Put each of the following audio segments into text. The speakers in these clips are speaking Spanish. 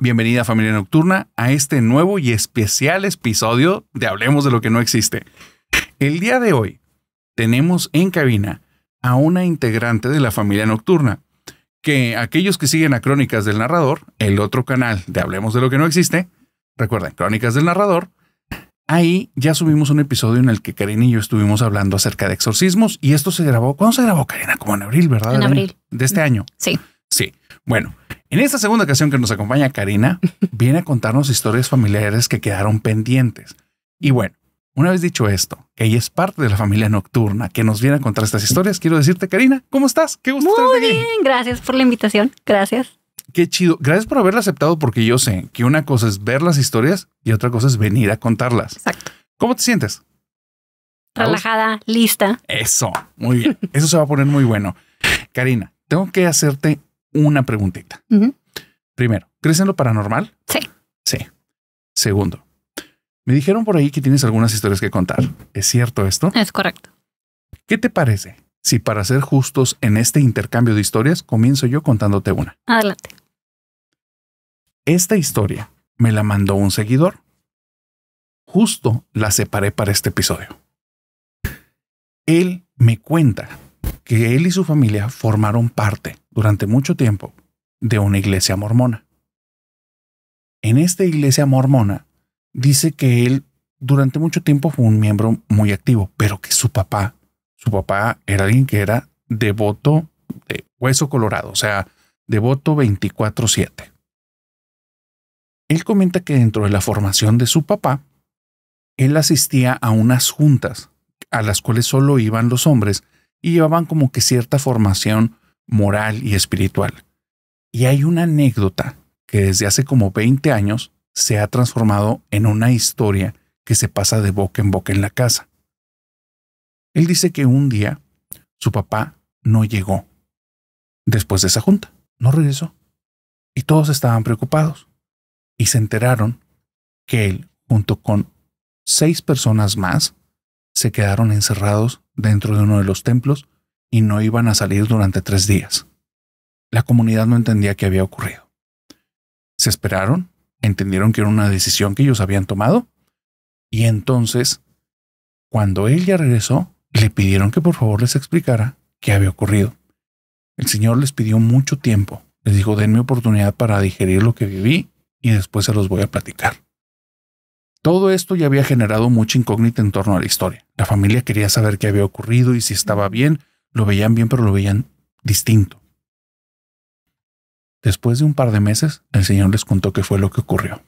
Bienvenida familia nocturna a este nuevo y especial episodio de Hablemos de lo que no existe. El día de hoy tenemos en cabina a una integrante de la familia nocturna, que aquellos que siguen a Crónicas del Narrador, el otro canal de Hablemos de lo que no existe, recuerden, Crónicas del Narrador, ahí ya subimos un episodio en el que Karina y yo estuvimos hablando acerca de exorcismos y esto se grabó, ¿cuándo se grabó Karina? Como en abril, ¿verdad? En abril. De este mm. año. Sí. Sí. Bueno, en esta segunda ocasión que nos acompaña Karina, viene a contarnos historias familiares que quedaron pendientes. Y bueno, una vez dicho esto, que ella es parte de la familia nocturna que nos viene a contar estas historias, quiero decirte, Karina, ¿cómo estás? Qué gusto Muy bien, gracias por la invitación. Gracias. Qué chido. Gracias por haberla aceptado porque yo sé que una cosa es ver las historias y otra cosa es venir a contarlas. Exacto. ¿Cómo te sientes? Relajada, lista. Eso, muy bien. Eso se va a poner muy bueno. Karina, tengo que hacerte una preguntita. Primero, ¿crees en lo paranormal? Sí. Sí. Segundo, me dijeron por ahí que tienes algunas historias que contar. ¿Es cierto esto? Es correcto. ¿Qué te parece si para ser justos en este intercambio de historias comienzo yo contándote una? Adelante. Esta historia me la mandó un seguidor. Justo la separé para este episodio. Él me cuenta que él y su familia formaron parte durante mucho tiempo de una iglesia mormona. En esta iglesia mormona dice que él durante mucho tiempo fue un miembro muy activo, pero que su papá, su papá era alguien que era devoto de hueso colorado, o sea, devoto 24/7. Él comenta que dentro de la formación de su papá, él asistía a unas juntas a las cuales solo iban los hombres y llevaban como que cierta formación moral y espiritual. Y hay una anécdota que desde hace como 20 años se ha transformado en una historia que se pasa de boca en boca en la casa. Él dice que un día su papá no llegó. Después de esa junta, no regresó. Y todos estaban preocupados. Y se enteraron que él, junto con seis personas más, se quedaron encerrados dentro de uno de los templos y no iban a salir durante tres días. La comunidad no entendía qué había ocurrido. Se esperaron, entendieron que era una decisión que ellos habían tomado y entonces, cuando él ya regresó, le pidieron que por favor les explicara qué había ocurrido. El Señor les pidió mucho tiempo, les dijo, denme oportunidad para digerir lo que viví y después se los voy a platicar. Todo esto ya había generado mucha incógnita en torno a la historia. La familia quería saber qué había ocurrido y si estaba bien, lo veían bien, pero lo veían distinto. Después de un par de meses, el Señor les contó qué fue lo que ocurrió.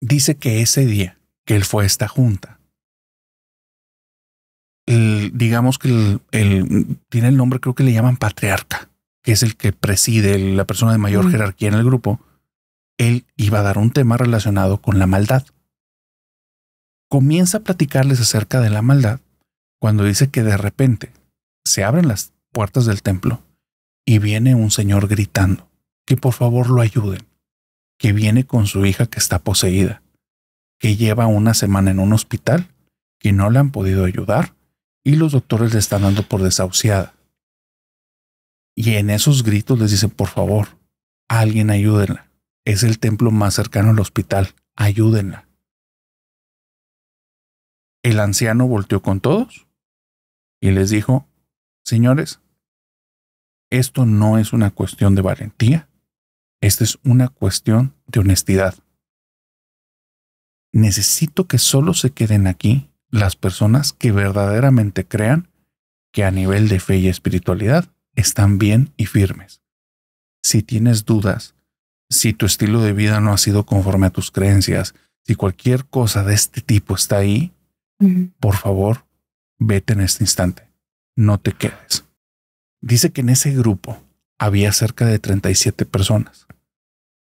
Dice que ese día que él fue a esta junta, digamos que él tiene el nombre, creo que le llaman patriarca, que es el que preside, la persona de mayor mm. jerarquía en el grupo, él iba a dar un tema relacionado con la maldad. Comienza a platicarles acerca de la maldad cuando dice que de repente se abren las puertas del templo y viene un señor gritando que por favor lo ayuden, que viene con su hija que está poseída, que lleva una semana en un hospital, que no le han podido ayudar y los doctores le están dando por desahuciada. Y en esos gritos les dice por favor, alguien ayúdenla. Es el templo más cercano al hospital, ayúdenla. El anciano volteó con todos y les dijo, Señores, esto no es una cuestión de valentía, esta es una cuestión de honestidad. Necesito que solo se queden aquí las personas que verdaderamente crean que a nivel de fe y espiritualidad están bien y firmes. Si tienes dudas, si tu estilo de vida no ha sido conforme a tus creencias, si cualquier cosa de este tipo está ahí, por favor, vete en este instante no te quedes. Dice que en ese grupo había cerca de 37 personas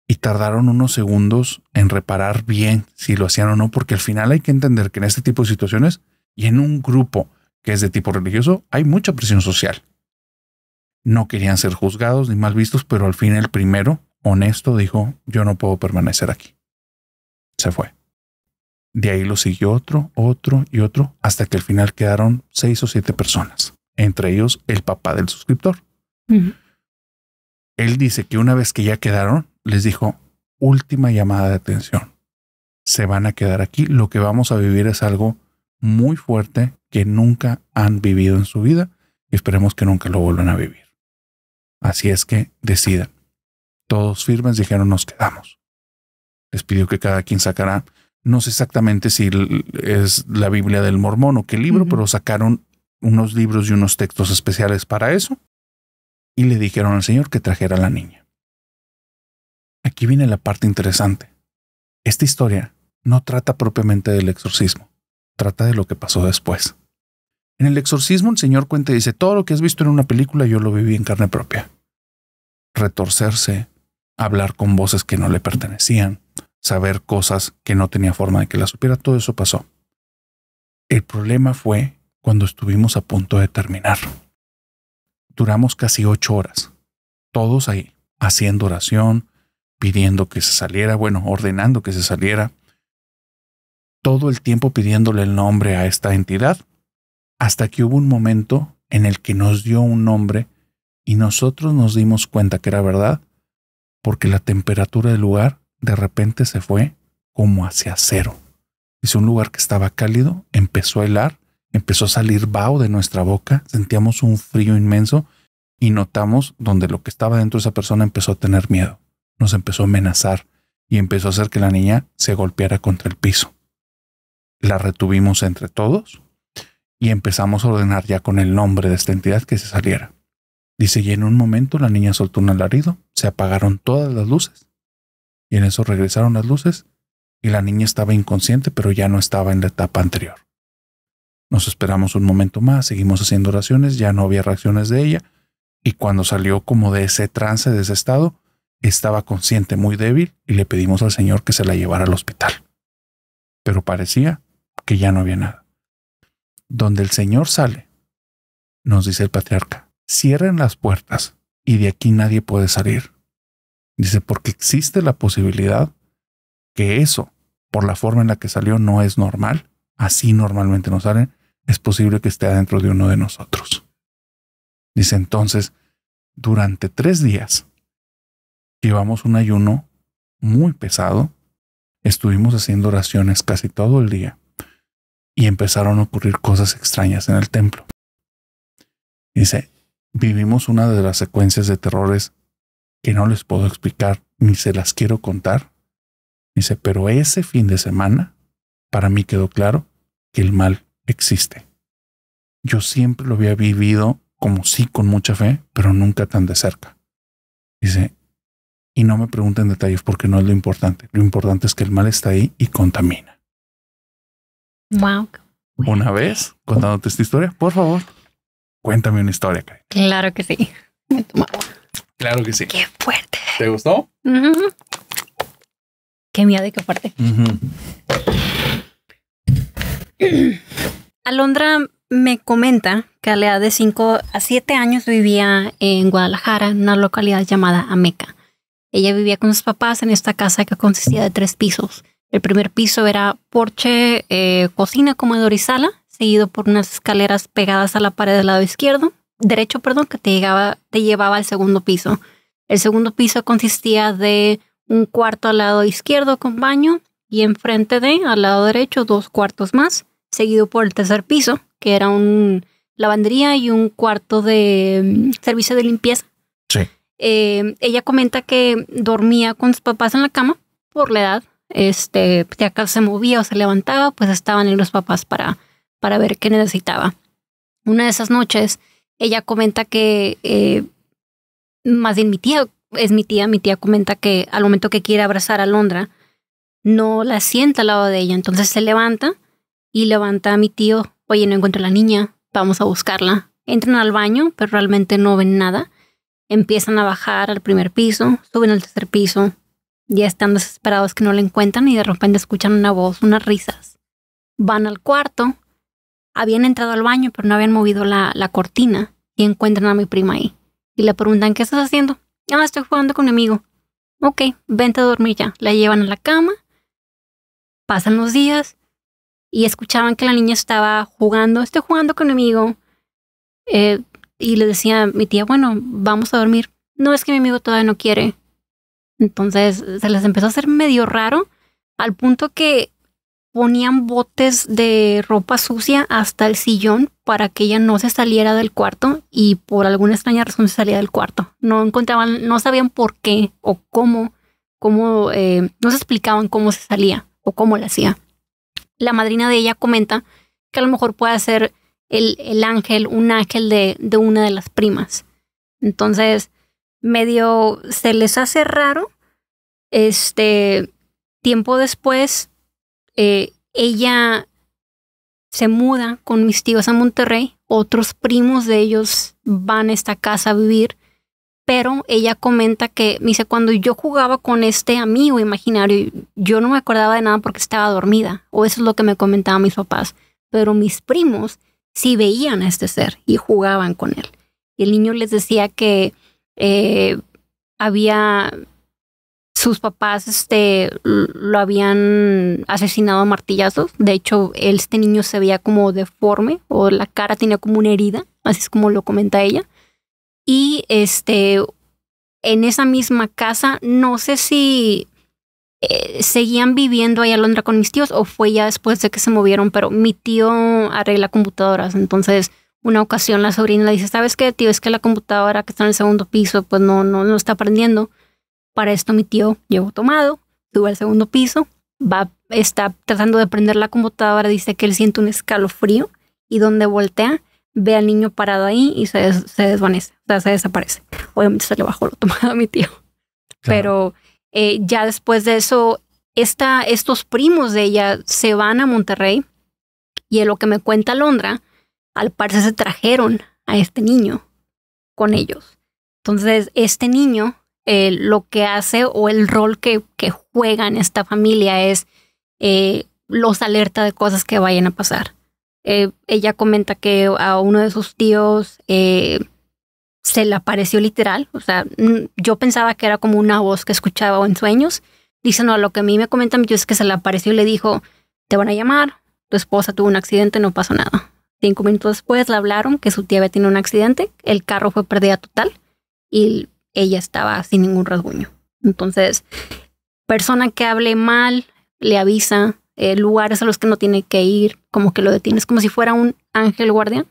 y tardaron unos segundos en reparar bien si lo hacían o no, porque al final hay que entender que en este tipo de situaciones y en un grupo que es de tipo religioso hay mucha presión social. No querían ser juzgados ni mal vistos, pero al fin el primero, honesto, dijo, yo no puedo permanecer aquí. Se fue. De ahí lo siguió otro, otro y otro, hasta que al final quedaron seis o siete personas, entre ellos el papá del suscriptor. Él dice que una vez que ya quedaron, les dijo, última llamada de atención. Se van a quedar aquí. Lo que vamos a vivir es algo muy fuerte que nunca han vivido en su vida y esperemos que nunca lo vuelvan a vivir. Así es que decidan. Todos firmes dijeron nos quedamos. Les pidió que cada quien sacara no sé exactamente si es la Biblia del Mormón o qué libro, pero sacaron unos libros y unos textos especiales para eso y le dijeron al Señor que trajera a la niña. Aquí viene la parte interesante. Esta historia no trata propiamente del exorcismo, trata de lo que pasó después. En el exorcismo el Señor cuenta y dice, todo lo que has visto en una película yo lo viví en carne propia. Retorcerse, hablar con voces que no le pertenecían, saber cosas que no tenía forma de que las supiera. Todo eso pasó. El problema fue cuando estuvimos a punto de terminar. Duramos casi ocho horas, todos ahí, haciendo oración, pidiendo que se saliera, bueno, ordenando que se saliera, todo el tiempo pidiéndole el nombre a esta entidad, hasta que hubo un momento en el que nos dio un nombre y nosotros nos dimos cuenta que era verdad, porque la temperatura del lugar de repente se fue como hacia cero. Dice un lugar que estaba cálido, empezó a helar, empezó a salir vaho de nuestra boca, sentíamos un frío inmenso y notamos donde lo que estaba dentro de esa persona empezó a tener miedo, nos empezó a amenazar y empezó a hacer que la niña se golpeara contra el piso. La retuvimos entre todos y empezamos a ordenar ya con el nombre de esta entidad que se saliera. Dice, y en un momento la niña soltó un alarido, se apagaron todas las luces y en eso regresaron las luces y la niña estaba inconsciente pero ya no estaba en la etapa anterior. Nos esperamos un momento más, seguimos haciendo oraciones, ya no había reacciones de ella y cuando salió como de ese trance, de ese estado, estaba consciente muy débil y le pedimos al Señor que se la llevara al hospital. Pero parecía que ya no había nada. Donde el Señor sale, nos dice el patriarca, cierren las puertas y de aquí nadie puede salir. Dice, porque existe la posibilidad que eso, por la forma en la que salió, no es normal. Así normalmente nos salen. Es posible que esté adentro de uno de nosotros. Dice entonces, durante tres días llevamos un ayuno muy pesado. Estuvimos haciendo oraciones casi todo el día y empezaron a ocurrir cosas extrañas en el templo. Dice, vivimos una de las secuencias de terrores que no les puedo explicar ni se las quiero contar. Dice, pero ese fin de semana, para mí quedó claro que el mal existe. Yo siempre lo había vivido como sí con mucha fe, pero nunca tan de cerca. Dice, y no me pregunten detalles porque no es lo importante. Lo importante es que el mal está ahí y contamina. Wow. Una vez contándote esta historia, por favor, cuéntame una historia, Claro que sí. Claro que sí. Qué fuerte. ¿Te gustó? Qué miedo de qué fuerte. Alondra me comenta que a la edad de 5 a 7 años vivía en Guadalajara, en una localidad llamada Ameca. Ella vivía con sus papás en esta casa que consistía de tres pisos. El primer piso era porche, eh, cocina, comedor y sala, seguido por unas escaleras pegadas a la pared del lado izquierdo derecho, perdón, que te, llevaba al segundo piso. El segundo piso consistía de un cuarto al lado izquierdo con baño y enfrente de, al lado derecho, dos cuartos más, seguido por el tercer piso, que era un lavandería y un cuarto de mm, servicio de limpieza. Sí. Eh, ella comenta que dormía con sus papás en la cama por la edad. Este, si acaso se movía o se levantaba, pues estaban en los papás para, para ver qué necesitaba. Una de esas noches, ella comenta que, eh, más bien mi tía, es mi tía, mi tía comenta que al momento que quiere abrazar a Londra, no la sienta al lado de ella. Entonces se levanta y levanta a mi tío, oye, no encuentro a la niña, vamos a buscarla. Entran al baño, pero realmente no ven nada. Empiezan a bajar al primer piso, suben al tercer piso, ya están desesperados que no la encuentran y de repente escuchan una voz, unas risas. Van al cuarto, habían entrado al baño, pero no habían movido la, la cortina y encuentran a mi prima ahí. Y le preguntan, ¿qué estás haciendo? Ah, estoy jugando con mi amigo. Ok, vente a dormir ya. La llevan a la cama, pasan los días y escuchaban que la niña estaba jugando, estoy jugando con mi amigo. Eh, y le decía a mi tía, bueno, vamos a dormir. No es que mi amigo todavía no quiere. Entonces se les empezó a hacer medio raro al punto que ponían botes de ropa sucia hasta el sillón para que ella no se saliera del cuarto y por alguna extraña razón se salía del cuarto. No encontraban, no sabían por qué o cómo, cómo, eh, no se explicaban cómo se salía o cómo la hacía. La madrina de ella comenta que a lo mejor puede ser el, ángel, un ángel de, de una de las primas. Entonces, medio se les hace raro. Este, tiempo después, eh, ella se muda con mis tíos a Monterrey, otros primos de ellos van a esta casa a vivir, pero ella comenta que, me dice, cuando yo jugaba con este amigo imaginario, yo no me acordaba de nada porque estaba dormida, o eso es lo que me comentaban mis papás, pero mis primos sí veían a este ser y jugaban con él. Y el niño les decía que eh, había sus papás este, lo habían asesinado a martillazos. De hecho, este niño se veía como deforme o la cara tenía como una herida, así es como lo comenta ella. Y este, en esa misma casa, no sé si eh, seguían viviendo ahí a Londra con mis tíos o fue ya después de que se movieron, pero mi tío arregla computadoras, entonces una ocasión la sobrina le dice, ¿sabes qué, tío? Es que la computadora que está en el segundo piso, pues no, no, no está prendiendo. Para esto mi tío llegó tomado, sube al segundo piso, va, está tratando de prender la computadora, dice que él siente un escalofrío y donde voltea ve al niño parado ahí y se, se desvanece, o sea, se desaparece. Obviamente se le bajó lo tomado mi tío. Pero eh, ya después de eso, esta, estos primos de ella se van a Monterrey y en lo que me cuenta Londra, al parecer se trajeron a este niño con ellos. Entonces, este niño eh, lo que hace o el rol que, juega en esta familia es eh, los alerta de cosas que vayan a pasar. Eh, ella comenta que a uno de sus tíos se le apareció literal, o sea, yo pensaba que era como una voz que escuchaba en sueños. Dice, no, lo que a mí me comentan yo es que se le apareció y le dijo, te van a llamar, tu esposa tuvo un accidente, no pasó nada. Cinco minutos después le hablaron que su tía había tenido un accidente, el carro fue pérdida total y ella estaba sin ningún rasguño. Entonces, persona que hable mal, le avisa, eh, lugares a los que no tiene que ir, como que lo detienes, como si fuera un ángel guardián.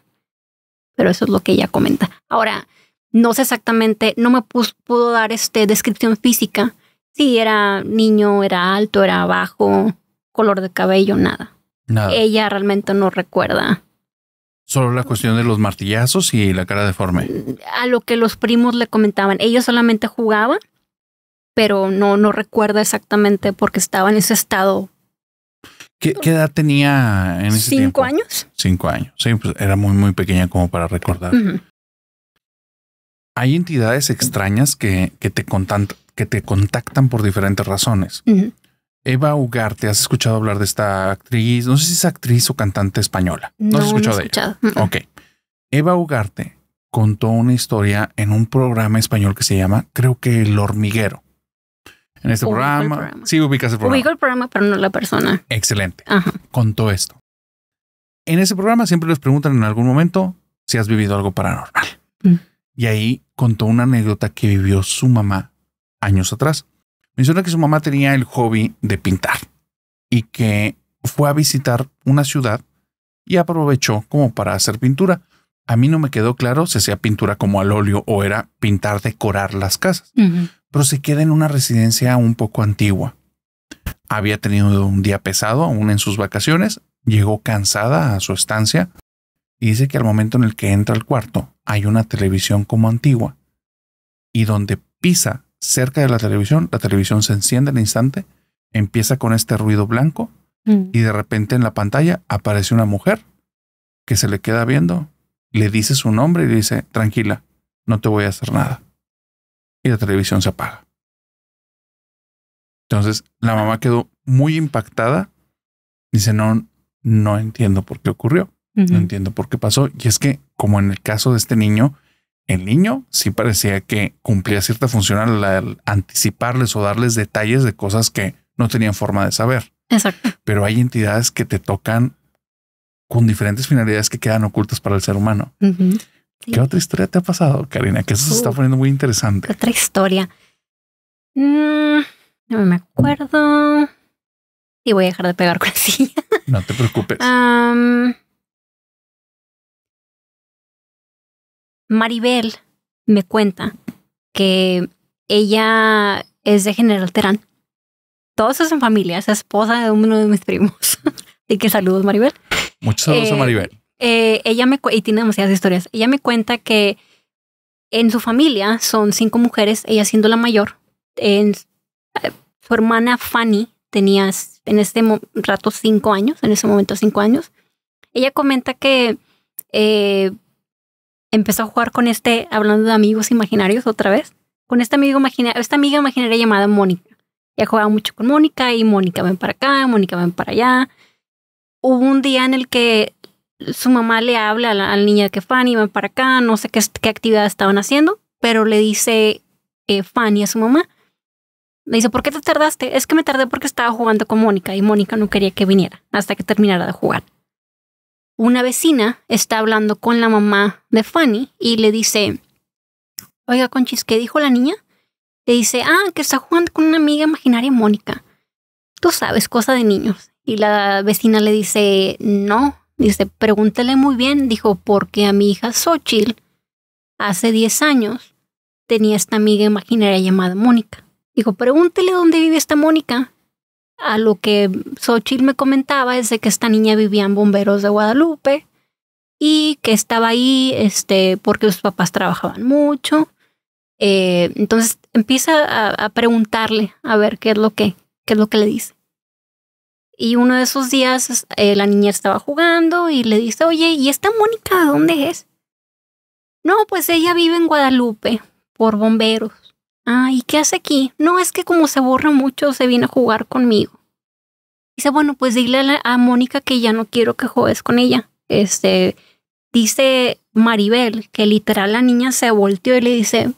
Pero eso es lo que ella comenta. Ahora, no sé exactamente, no me pudo dar este descripción física. Si era niño, era alto, era bajo, color de cabello, nada. Ella realmente no recuerda Solo la cuestión de los martillazos y la cara deforme. A lo que los primos le comentaban. Ellos solamente jugaban, pero no, no recuerda exactamente porque estaba en ese estado. ¿Qué, edad tenía en ese ¿Cinco años? Cinco años. Sí, pues era muy, muy pequeña como para recordar. Hay entidades extrañas que, que, te, contan que te contactan por diferentes razones. Eva Ugarte, ¿has escuchado hablar de esta actriz? No sé si es actriz o cantante española. No, he escuchado de Ok. Eva Ugarte contó una historia en un programa español que se llama, creo que El Hormiguero. En este programa, Sí, ubicas el programa. el programa, pero no la persona. Excelente. Contó esto. En ese programa siempre les preguntan en algún momento si has vivido algo paranormal. Mm. Y ahí contó una anécdota que vivió su mamá años atrás menciona que su mamá tenía el hobby de pintar y que fue a visitar una ciudad y aprovechó como para hacer pintura. A mí no me quedó claro si hacía pintura como al óleo o era pintar, decorar las casas, pero se queda en una residencia un poco antigua. Había tenido un día pesado aún en sus vacaciones, llegó cansada a su estancia y dice que al momento en el que entra al cuarto hay una televisión como antigua y donde pisa cerca de la televisión, la televisión se enciende al instante, empieza con este ruido blanco mm. y de repente en la pantalla aparece una mujer que se le queda viendo, le dice su nombre y dice, tranquila, no te voy a hacer nada. Y la televisión se apaga. Entonces la mamá quedó muy impactada. Dice, no, no entiendo por qué ocurrió. No entiendo por qué pasó. Y es que, como en el caso de este niño, el niño sí parecía que cumplía cierta función al, anticiparles o darles detalles de cosas que no tenían forma de saber. Exacto. Pero hay entidades que te tocan con diferentes finalidades que quedan ocultas para el ser humano. ¿Qué otra historia te ha pasado, Karina? Que eso se está poniendo muy interesante. Otra historia. Mm, no me acuerdo. Y voy a dejar de pegar con la silla. No te preocupes. Maribel me cuenta que ella es de General Terán. Todos son familia, es esposa de uno de mis primos. Y que saludos, Maribel. Muchos saludos a eh, Maribel. Eh, ella me y tiene demasiadas historias. Ella me cuenta que en su familia son cinco mujeres, ella siendo la mayor. Eh, su hermana Fanny tenía en este rato cinco años, en ese momento cinco años. Ella comenta que empezó a jugar con este, hablando de amigos imaginarios otra vez, con este amigo imaginario, esta amiga imaginaria llamada Mónica. Ya jugaba mucho con Mónica y Mónica ven para acá, Mónica ven para allá. Hubo un día en el que su mamá le habla a la, niña que Fanny ven para acá, no sé qué, qué actividad estaban haciendo, pero le dice eh, Fanny a su mamá. Le dice, ¿por qué te tardaste? Es que me tardé porque estaba jugando con Mónica y Mónica no quería que viniera hasta que terminara de jugar una vecina está hablando con la mamá de Fanny y le dice, oiga Conchis, ¿qué dijo la niña? Le dice, ah, que está jugando con una amiga imaginaria Mónica. Tú sabes, cosa de niños. Y la vecina le dice, no, dice, pregúntale muy bien, dijo, porque a mi hija Xochitl hace 10 años tenía esta amiga imaginaria llamada Mónica. Dijo, pregúntele dónde vive esta Mónica a lo que Xochitl me comentaba es de que esta niña vivía en Bomberos de Guadalupe y que estaba ahí este, porque sus papás trabajaban mucho. Eh, entonces empieza a, preguntarle a ver qué es lo que, qué es lo que le dice. Y uno de esos días eh, la niña estaba jugando y le dice, oye, ¿y esta Mónica dónde es? No, pues ella vive en Guadalupe por bomberos. Ah, ¿y qué hace aquí? No, es que como se borra mucho, se viene a jugar conmigo. Dice, bueno, pues dile a, Mónica que ya no quiero que juegues con ella. Este, dice Maribel que literal la niña se volteó y le dice,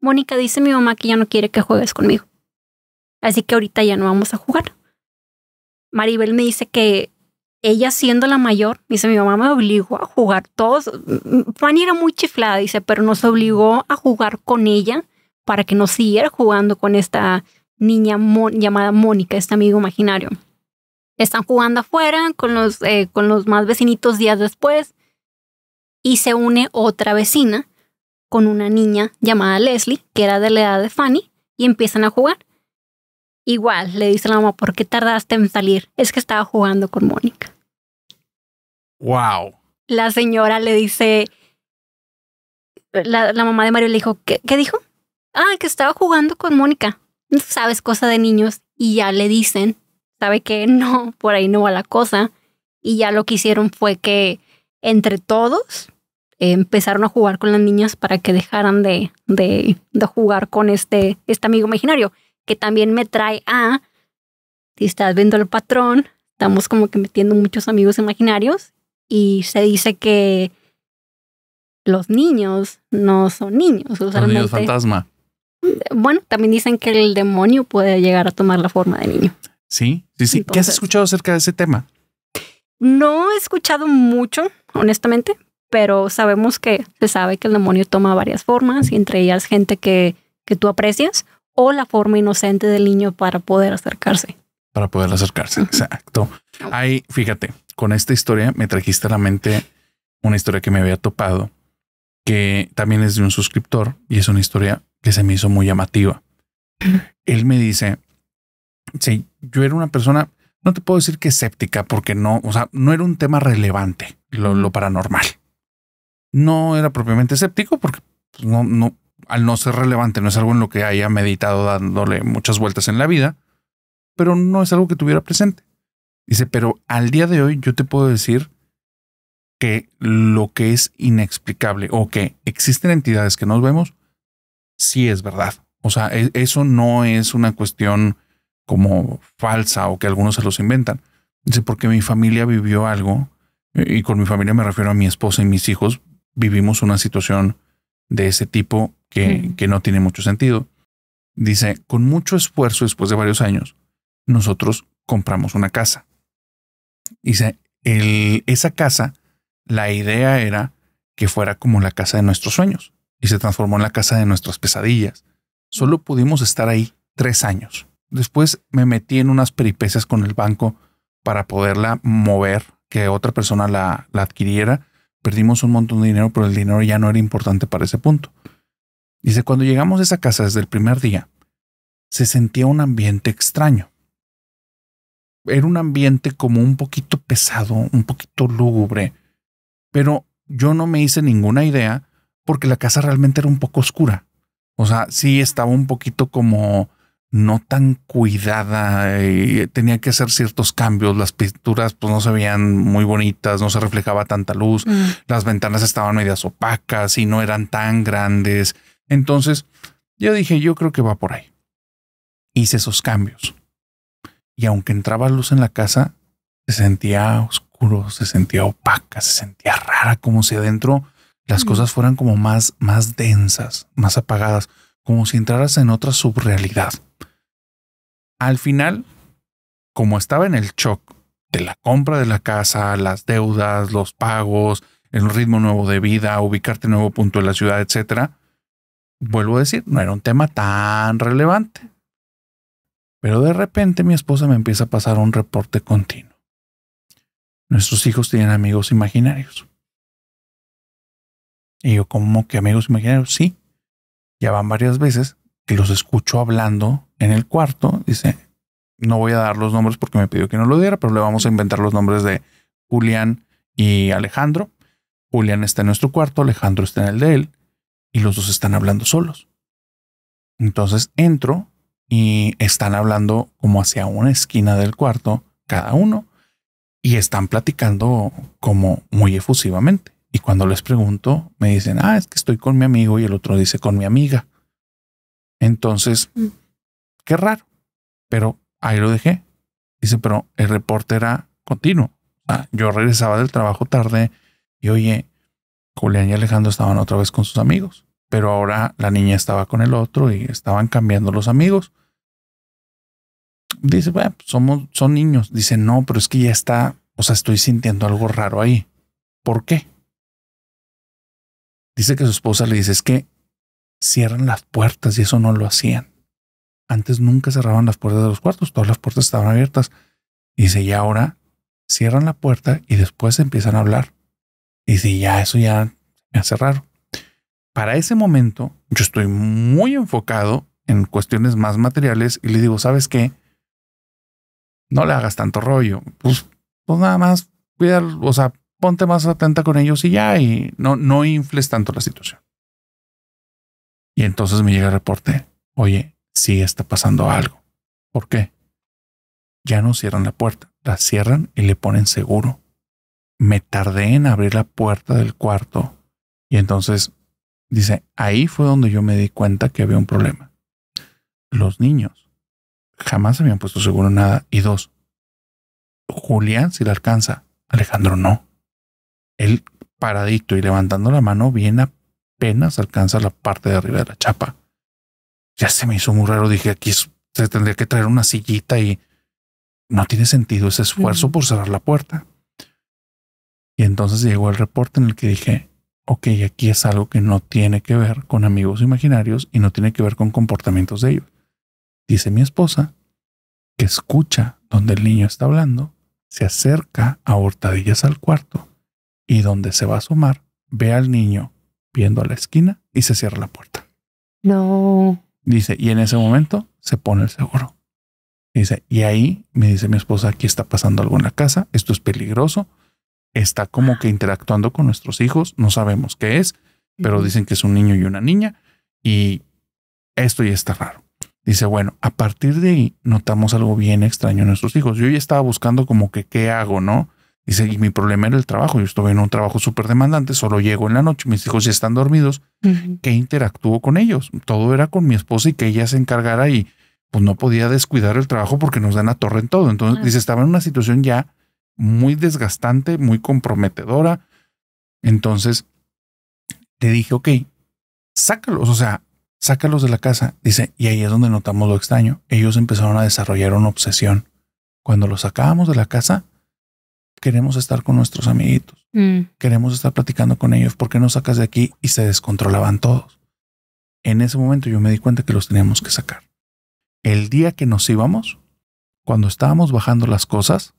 Mónica, dice mi mamá que ya no quiere que juegues conmigo. Así que ahorita ya no vamos a jugar. Maribel me dice que ella siendo la mayor, dice mi mamá me obligó a jugar todos. Fanny era muy chiflada, dice, pero nos obligó a jugar con ella para que no siguiera jugando con esta niña llamada Mónica, este amigo imaginario. Están jugando afuera con los, eh, con los más vecinitos días después y se une otra vecina con una niña llamada Leslie, que era de la edad de Fanny, y empiezan a jugar. Igual, le dice la mamá, ¿por qué tardaste en salir? Es que estaba jugando con Mónica. Wow. La señora le dice, la, mamá de Mario le dijo, ¿qué dijo? ah, que estaba jugando con Mónica. Sabes, cosa de niños. Y ya le dicen, sabe que no, por ahí no va la cosa. Y ya lo que hicieron fue que entre todos eh, empezaron a jugar con las niñas para que dejaran de, de, jugar con este, este amigo imaginario, que también me trae a, si estás viendo el patrón, estamos como que metiendo muchos amigos imaginarios y se dice que los niños no son niños, Los niños fantasma bueno, también dicen que el demonio puede llegar a tomar la forma de niño. Sí, sí, sí. ¿Qué has escuchado acerca de ese tema? No he escuchado mucho, honestamente, pero sabemos que se sabe que el demonio toma varias formas, y entre ellas gente que, que tú aprecias o la forma inocente del niño para poder acercarse. Para poder acercarse, exacto. Ahí, fíjate, con esta historia me trajiste a la mente una historia que me había topado, que también es de un suscriptor y es una historia que se me hizo muy llamativa. Él me dice, sí, yo era una persona, no te puedo decir que escéptica, porque no, o sea, no era un tema relevante, lo, paranormal. No era propiamente escéptico porque pues, no, no, al no ser relevante, no es algo en lo que haya meditado dándole muchas vueltas en la vida, pero no es algo que tuviera presente. Dice, pero al día de hoy yo te puedo decir que lo que es inexplicable o que existen entidades que nos vemos sí es verdad. O sea, e, eso no es una cuestión como falsa o que algunos se los inventan. Dice, porque mi familia vivió algo, eh, y con mi familia me refiero a mi esposa y mis hijos, vivimos una situación de ese tipo que, no tiene mucho sentido. Dice, con mucho esfuerzo, después de varios años, nosotros compramos una casa. Dice, el, esa casa, la idea era que fuera como la casa de nuestros sueños y se transformó en la casa de nuestras pesadillas. Solo pudimos estar ahí tres años. Después me metí en unas peripecias con el banco para poderla mover, que otra persona la, la adquiriera. Perdimos un montón de dinero, pero el dinero ya no era importante para ese punto. Dice, cuando llegamos a esa casa desde el primer día, se sentía un ambiente extraño. Era un ambiente como un poquito pesado, un poquito lúgubre, pero yo no me hice ninguna idea porque la casa realmente era un poco oscura. O sea, sí estaba un poquito como no tan cuidada, y tenía que hacer ciertos cambios, las pinturas pues no se veían muy bonitas, no se reflejaba tanta luz, mm. las ventanas estaban medias opacas y no eran tan grandes. Entonces, yo dije, yo creo que va por ahí. Hice esos cambios. Y aunque entraba luz en la casa, se sentía oscuro, se sentía opaca, se sentía rara, como si adentro las cosas fueran como más, más densas, más apagadas, como si entraras en otra subrealidad. Al final, como estaba en el shock de la compra de la casa, las deudas, los pagos, el ritmo nuevo de vida, ubicarte en nuevo punto de la ciudad, etcétera, vuelvo a decir, no era un tema tan relevante. Pero de repente mi esposa me empieza a pasar un reporte continuo. Nuestros hijos tienen amigos imaginarios. Y yo, como que amigos imaginarios? Sí. Ya van varias veces que los escucho hablando en el cuarto. Dice, no voy a dar los nombres porque me pidió que no lo diera, pero le vamos a inventar los nombres de Julián y Alejandro. Julián está en nuestro cuarto, Alejandro está en el de él, y los dos están hablando solos. Entonces entro y están hablando como hacia una esquina del cuarto, cada uno, y están platicando como muy efusivamente. Y cuando les pregunto, me dicen, ah, es que estoy con mi amigo y el otro dice con mi amiga. Entonces, mm. qué raro. Pero ahí lo dejé. Dice, pero el reporte era continuo. yo regresaba del trabajo tarde y oye, Julián y Alejandro estaban otra vez con sus amigos, pero ahora la niña estaba con el otro y estaban cambiando los amigos. Dice, bueno, pues somos, son niños. Dice, no, pero es que ya está, o sea, estoy sintiendo algo raro ahí. ¿Por qué? Dice que su esposa le dice, es que cierran las puertas y eso no lo hacían. Antes nunca cerraban las puertas de los cuartos, todas las puertas estaban abiertas. Y dice, y ahora cierran la puerta y después empiezan a hablar. Y dice, ya eso ya me hace raro. Para ese momento yo estoy muy enfocado en cuestiones más materiales y le digo, ¿sabes qué? No le hagas tanto rollo. Pues, pues nada más cuidar, o sea, ponte más atenta con ellos y ya, y no, no infles tanto la situación. Y entonces me llega el reporte, oye, sí está pasando algo. ¿Por qué? Ya no cierran la puerta, la cierran y le ponen seguro. Me tardé en abrir la puerta del cuarto y entonces dice, ahí fue donde yo me di cuenta que había un problema. Los niños jamás habían puesto seguro nada y dos, Julián si la alcanza, Alejandro no. Él paradito y levantando la mano bien apenas alcanza la parte de arriba de la chapa. Ya se me hizo muy raro, dije, aquí se tendría que traer una sillita y no tiene sentido ese esfuerzo por cerrar la puerta. Y entonces llegó el reporte en el que dije, ok, aquí es algo que no tiene que ver con amigos imaginarios y no tiene que ver con comportamientos de ellos. Dice mi esposa que escucha donde el niño está hablando, se acerca a hurtadillas al cuarto y donde se va a asomar, ve al niño viendo a la esquina y se cierra la puerta. No. Dice, y en ese momento se pone el seguro. Dice, y ahí me dice mi esposa, aquí está pasando algo en la casa, esto es peligroso, está como que interactuando con nuestros hijos, no sabemos qué es, pero dicen que es un niño y una niña, y esto ya está raro. Dice, bueno, a partir de ahí notamos algo bien extraño en nuestros hijos. Yo ya estaba buscando como que qué hago, ¿no? Dice, y mi problema era el trabajo. Yo estuve en un trabajo súper demandante, solo llego en la noche, mis hijos ya están dormidos. ¿Qué interactúo con ellos? Todo era con mi esposa y que ella se encargara y pues no podía descuidar el trabajo porque nos dan a torre en todo. Entonces, dice, estaba en una situación ya muy desgastante, muy comprometedora. Entonces, te dije, ok, sácalos, o sea, sácalos de la casa. Dice, y ahí es donde notamos lo extraño. Ellos empezaron a desarrollar una obsesión. Cuando los sacábamos de la casa, queremos estar con nuestros amiguitos, mm. queremos estar platicando con ellos, ¿por qué no sacas de aquí? Y se descontrolaban todos. En ese momento yo me di cuenta que los teníamos que sacar. El día que nos íbamos, cuando estábamos bajando las cosas,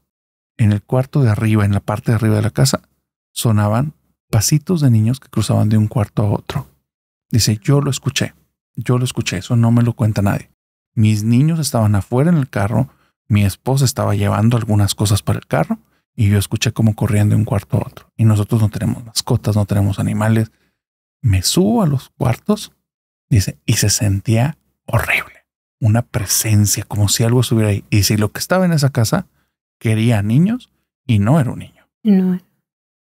en el cuarto de arriba, en la parte de arriba de la casa, sonaban pasitos de niños que cruzaban de un cuarto a otro. Dice, yo lo escuché, yo lo escuché, eso no me lo cuenta nadie. Mis niños estaban afuera en el carro, mi esposa estaba llevando algunas cosas para el carro y yo escuché como corriendo de un cuarto a otro. Y nosotros no tenemos mascotas, no tenemos animales. Me subo a los cuartos, dice, y se sentía horrible. Una presencia, como si algo estuviera ahí. Y si lo que estaba en esa casa quería niños y no era un niño.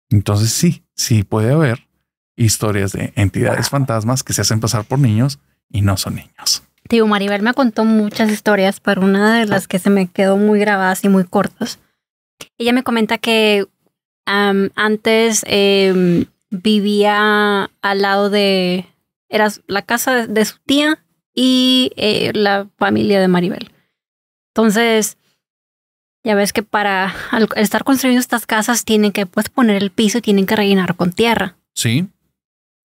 Entonces sí, sí puede haber historias de entidades fantasmas que se hacen pasar por niños y no son niños. Tío Maribel me contó muchas historias, pero una de las que se me quedó muy grabadas y muy cortas ella me comenta que antes em, vivía al lado de, era la casa de su tía y eh, la familia de Maribel. Entonces, ya ves que para estar construyendo estas casas tienen que pues, poner el piso y tienen que rellenar con tierra. Sí.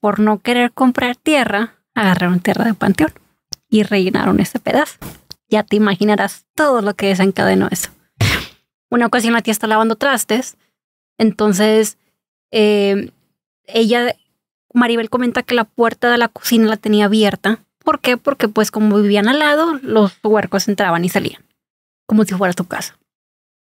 Por no querer comprar tierra, agarraron tierra de panteón y rellenaron ese pedazo. Ya te imaginarás todo lo que desencadenó eso una ocasión la tía está lavando trastes, entonces eh, ella, Maribel comenta que la puerta de la cocina la tenía abierta. ¿Por qué? Porque pues como vivían al lado, los huercos entraban y salían, como si fuera su casa.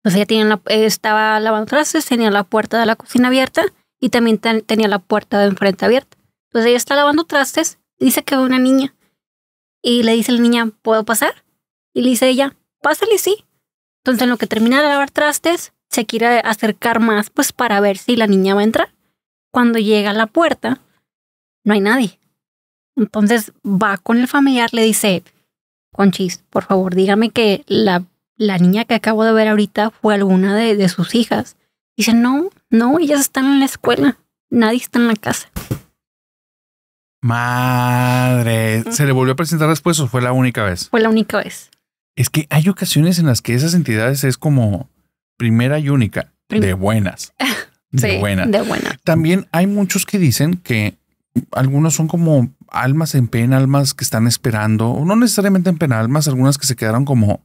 Entonces ella estaba lavando trastes, tenía la puerta de la cocina abierta y también tenía la puerta de enfrente abierta. Entonces ella está lavando trastes dice que ve una niña. Y le dice a la niña, ¿puedo pasar? Y le dice ella, pásale, sí. Entonces, en lo que termina de lavar trastes, se quiere acercar más, pues para ver si la niña va a entrar. Cuando llega a la puerta, no hay nadie. Entonces va con el familiar, le dice, Conchis, por favor, dígame que la, la niña que acabo de ver ahorita fue alguna de, de sus hijas. Dice, no, no, ellas están en la escuela, nadie está en la casa. Madre, ¿se le volvió a presentar después o fue la única vez? Fue la única vez es que hay ocasiones en las que esas entidades es como primera y única, de buenas. de buenas. De buena. También hay muchos que dicen que algunos son como almas en pena, almas que están esperando, no necesariamente en pena, almas, algunas que se quedaron como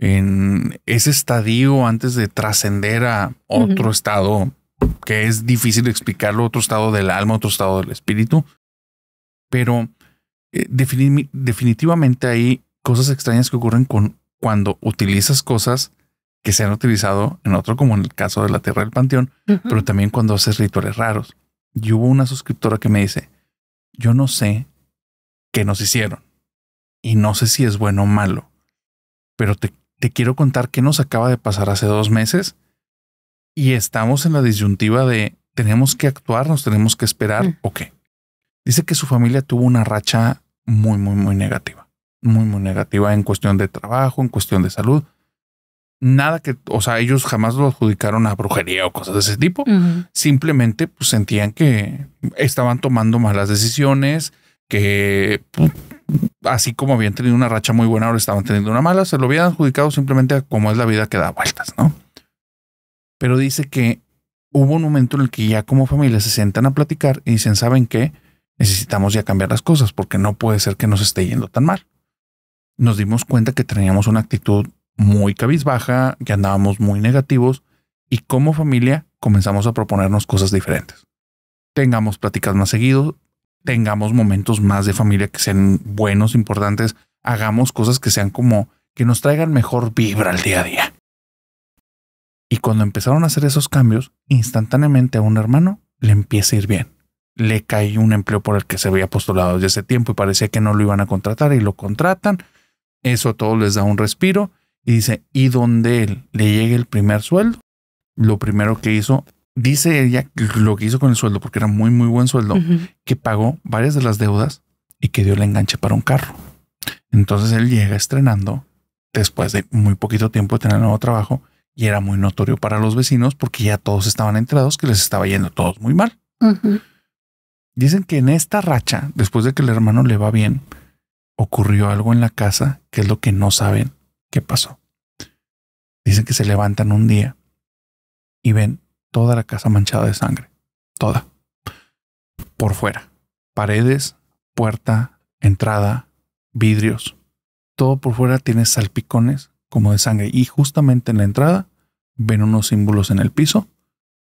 en ese estadio antes de trascender a otro estado que es difícil explicarlo, otro estado del alma, otro estado del espíritu. Pero eh, definitivamente ahí cosas extrañas que ocurren con, cuando utilizas cosas que se han utilizado en otro, como en el caso de la Tierra del Panteón, pero también cuando haces rituales raros. Y hubo una suscriptora que me dice, yo no sé qué nos hicieron y no sé si es bueno o malo, pero te, quiero contar qué nos acaba de pasar hace dos meses y estamos en la disyuntiva de tenemos que actuar, nos tenemos que esperar mm. o qué. Dice que su familia tuvo una racha muy, muy, muy negativa muy, muy negativa en cuestión de trabajo, en cuestión de salud. Nada que, o sea, ellos jamás lo adjudicaron a brujería o cosas de ese tipo. Simplemente pues, sentían que estaban tomando malas decisiones, que pues, así como habían tenido una racha muy buena, ahora estaban teniendo una mala, se lo habían adjudicado simplemente a cómo es la vida que da vueltas, ¿no? Pero dice que hubo un momento en el que ya como familia se sentan a platicar y dicen, ¿saben qué? Necesitamos ya cambiar las cosas porque no puede ser que nos esté yendo tan mal nos dimos cuenta que teníamos una actitud muy cabizbaja, que andábamos muy negativos y como familia comenzamos a proponernos cosas diferentes. Tengamos pláticas más seguidos, tengamos momentos más de familia que sean buenos, importantes, hagamos cosas que sean como que nos traigan mejor vibra al día a día. Y cuando empezaron a hacer esos cambios, instantáneamente a un hermano le empieza a ir bien. Le cae un empleo por el que se había postulado desde hace tiempo y parecía que no lo iban a contratar y lo contratan eso a todos les da un respiro y dice, y donde él le llegue el primer sueldo, lo primero que hizo, dice ella lo que hizo con el sueldo, porque era muy, muy buen sueldo, que pagó varias de las deudas y que dio la enganche para un carro. Entonces él llega estrenando después de muy poquito tiempo de tener nuevo trabajo y era muy notorio para los vecinos porque ya todos estaban enterados que les estaba yendo todos muy mal. Dicen que en esta racha, después de que el hermano le va bien, ocurrió algo en la casa que es lo que no saben qué pasó. Dicen que se levantan un día y ven toda la casa manchada de sangre, toda, por fuera, paredes, puerta, entrada, vidrios, todo por fuera tiene salpicones como de sangre y justamente en la entrada ven unos símbolos en el piso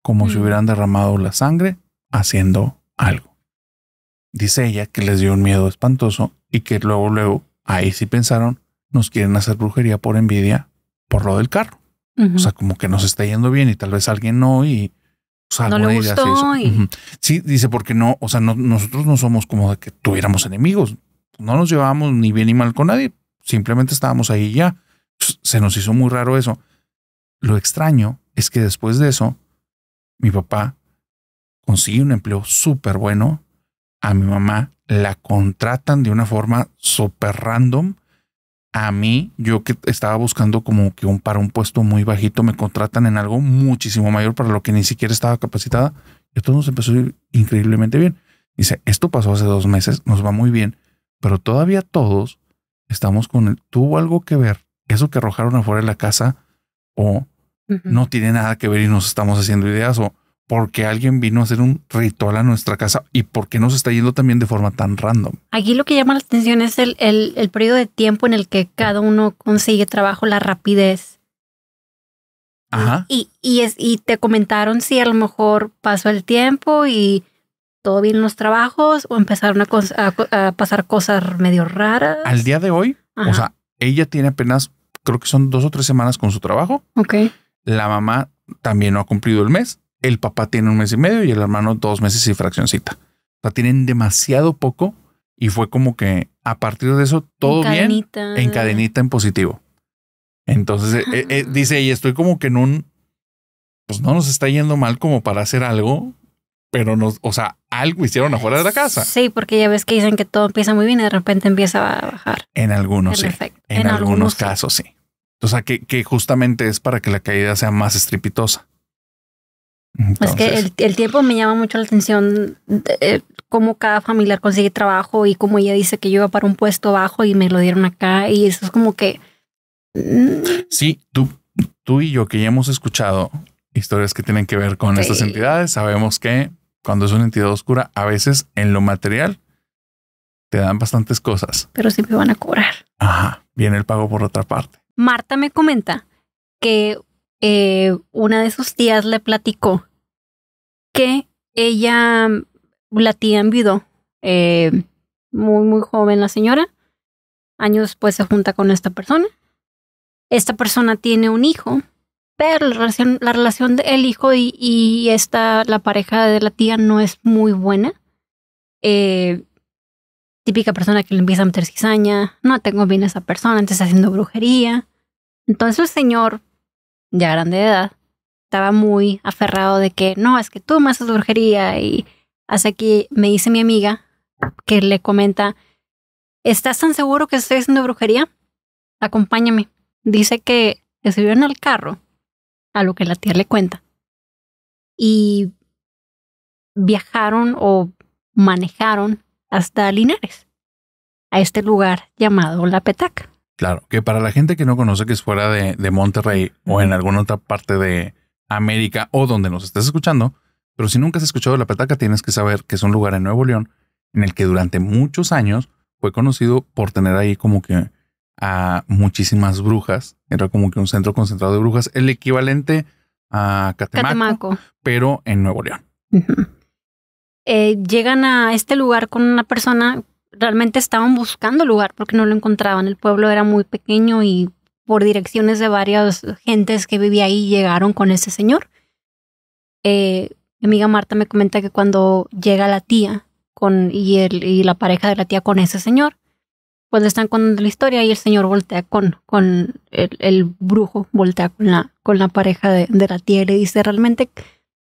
como si mm. hubieran derramado la sangre haciendo algo. Dice ella que les dio un miedo espantoso y que luego, luego, ahí sí pensaron, nos quieren hacer brujería por envidia por lo del carro. O sea, como que nos está yendo bien y tal vez alguien no y o sea, no Sí, dice, porque no, o sea, nosotros no somos como de que tuviéramos enemigos. No nos llevábamos ni bien ni mal con nadie. Simplemente estábamos ahí ya. Pues, se nos hizo muy raro eso. Lo extraño es que después de eso, mi papá consiguió un empleo súper bueno a mi mamá la contratan de una forma súper random. A mí, yo que estaba buscando como que un para un puesto muy bajito, me contratan en algo muchísimo mayor para lo que ni siquiera estaba capacitada. Y todo nos empezó a ir increíblemente bien. Dice, esto pasó hace dos meses, nos va muy bien, pero todavía todos estamos con el, tuvo algo que ver, eso que arrojaron afuera de la casa o no tiene nada que ver y nos estamos haciendo ideas o porque alguien vino a hacer un ritual a nuestra casa y por qué nos está yendo también de forma tan random. Aquí lo que llama la atención es el, periodo de tiempo en el que cada uno consigue trabajo, la rapidez. Ajá. Y, y, es, y te comentaron si a lo mejor pasó el tiempo y todo bien los trabajos o empezaron a, pasar cosas medio raras. Al día de hoy, o sea, ella tiene apenas, creo que son dos o tres semanas con su trabajo. Ok. La mamá también no ha cumplido el mes el papá tiene un mes y medio y el hermano dos meses y fraccioncita. O sea, tienen demasiado poco y fue como que a partir de eso todo bien en cadenita en positivo. Entonces eh, eh, eh, ah. dice, y estoy como que en un, pues no nos está yendo mal como para hacer algo, pero nos, o sea, algo hicieron afuera de la casa. Sí, porque ya ves que dicen que todo empieza muy bien y de repente empieza a bajar. En algunos, sí. En, algunos, casos, sí. O sea, que, que justamente es para que la caída sea más estrepitosa. Es que el, tiempo me llama mucho la atención de eh, cómo cada familiar consigue trabajo y cómo ella dice que yo iba para un puesto bajo y me lo dieron acá y eso es como que... Mm. Sí, tú, tú y yo que ya hemos escuchado historias que tienen que ver con estas entidades, sabemos que cuando es una entidad oscura, a veces en lo material te dan bastantes cosas. Pero siempre van a cobrar. Ajá, viene el pago por otra parte. Marta me comenta que eh, una de sus tías le platicó que ella, mm, la tía envidó eh, muy, muy joven la señora, años después se junta con esta persona. Esta persona tiene un hijo, pero la relación, la relación del hijo y, esta, la pareja de la tía no es muy buena. Eh, típica persona que le empieza a meter cizaña, no tengo bien a esa persona, entonces está haciendo brujería. Entonces el señor ya grande de edad, estaba muy aferrado de que no, es que tú me haces brujería y hasta aquí me dice mi amiga que le comenta, ¿estás tan seguro que estoy haciendo brujería? Acompáñame. Dice que se en al carro, a lo que la tía le cuenta, y viajaron o manejaron hasta Linares, a este lugar llamado La Petaca. Claro, que para la gente que no conoce que es fuera de, Monterrey o en alguna otra parte de América o donde nos estés escuchando, pero si nunca has escuchado La Petaca, tienes que saber que es un lugar en Nuevo León en el que durante muchos años fue conocido por tener ahí como que a muchísimas brujas. Era como que un centro concentrado de brujas, el equivalente a Catemaco, pero en Nuevo León. Eh, llegan a este lugar con una persona realmente estaban buscando lugar porque no lo encontraban. El pueblo era muy pequeño y por direcciones de varias gentes que vivía ahí llegaron con ese señor. Eh, amiga Marta me comenta que cuando llega la tía con, y, el, y la pareja de la tía con ese señor, cuando pues están contando la historia y el señor voltea con, con el, brujo, voltea con la, con la pareja de, la tía y le dice, realmente,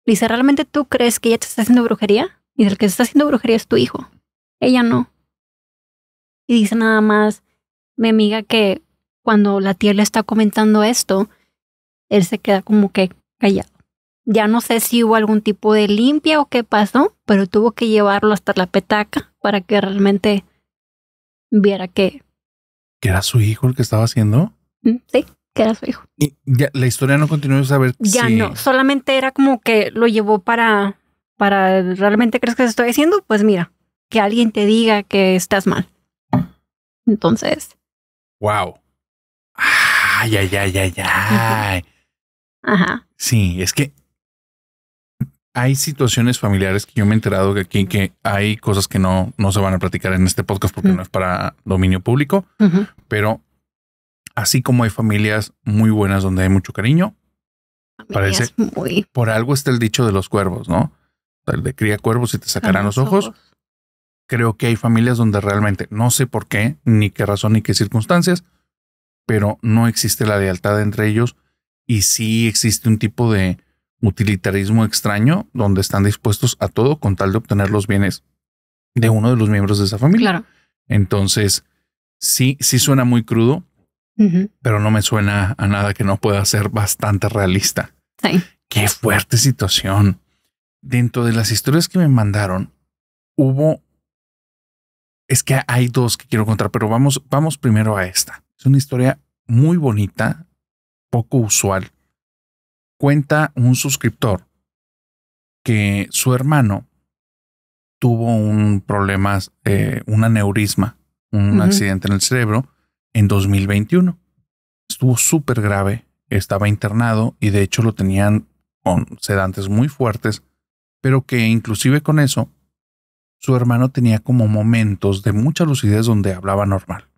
¿realmente tú crees que ella te está haciendo brujería? Y el que está haciendo brujería es tu hijo. Ella no. Y dice nada más mi amiga que cuando la tía le está comentando esto, él se queda como que callado. Ya no sé si hubo algún tipo de limpia o qué pasó, pero tuvo que llevarlo hasta la petaca para que realmente viera que... ¿Que era su hijo el que estaba haciendo? Mm, sí, que era su hijo. ¿Y ya, la historia no continuó a saber Ya no, solamente era como que lo llevó para... para ¿Realmente crees que se estoy diciendo? Pues mira, que alguien te diga que estás mal. Entonces. Wow. Ay, ay, ay, ay, ay. Ajá. Sí, es que hay situaciones familiares que yo me he enterado que aquí que hay cosas que no, no se van a platicar en este podcast porque mm. no es para dominio público, pero así como hay familias muy buenas donde hay mucho cariño, parece muy... por algo está el dicho de los cuervos, ¿no? El de cría cuervos y te sacarán los ojos creo que hay familias donde realmente no sé por qué, ni qué razón, ni qué circunstancias, pero no existe la lealtad entre ellos y sí existe un tipo de utilitarismo extraño donde están dispuestos a todo con tal de obtener los bienes de uno de los miembros de esa familia. Entonces, sí, sí suena muy crudo, pero no me suena a nada que no pueda ser bastante realista. Sí. Qué fuerte situación. Dentro de las historias que me mandaron, hubo es que hay dos que quiero contar, pero vamos, vamos primero a esta. Es una historia muy bonita, poco usual. Cuenta un suscriptor que su hermano tuvo un problema, eh, un aneurisma, un accidente en el cerebro en 2021. Estuvo súper grave, estaba internado y de hecho lo tenían con sedantes muy fuertes, pero que inclusive con eso su hermano tenía como momentos de mucha lucidez donde hablaba normal.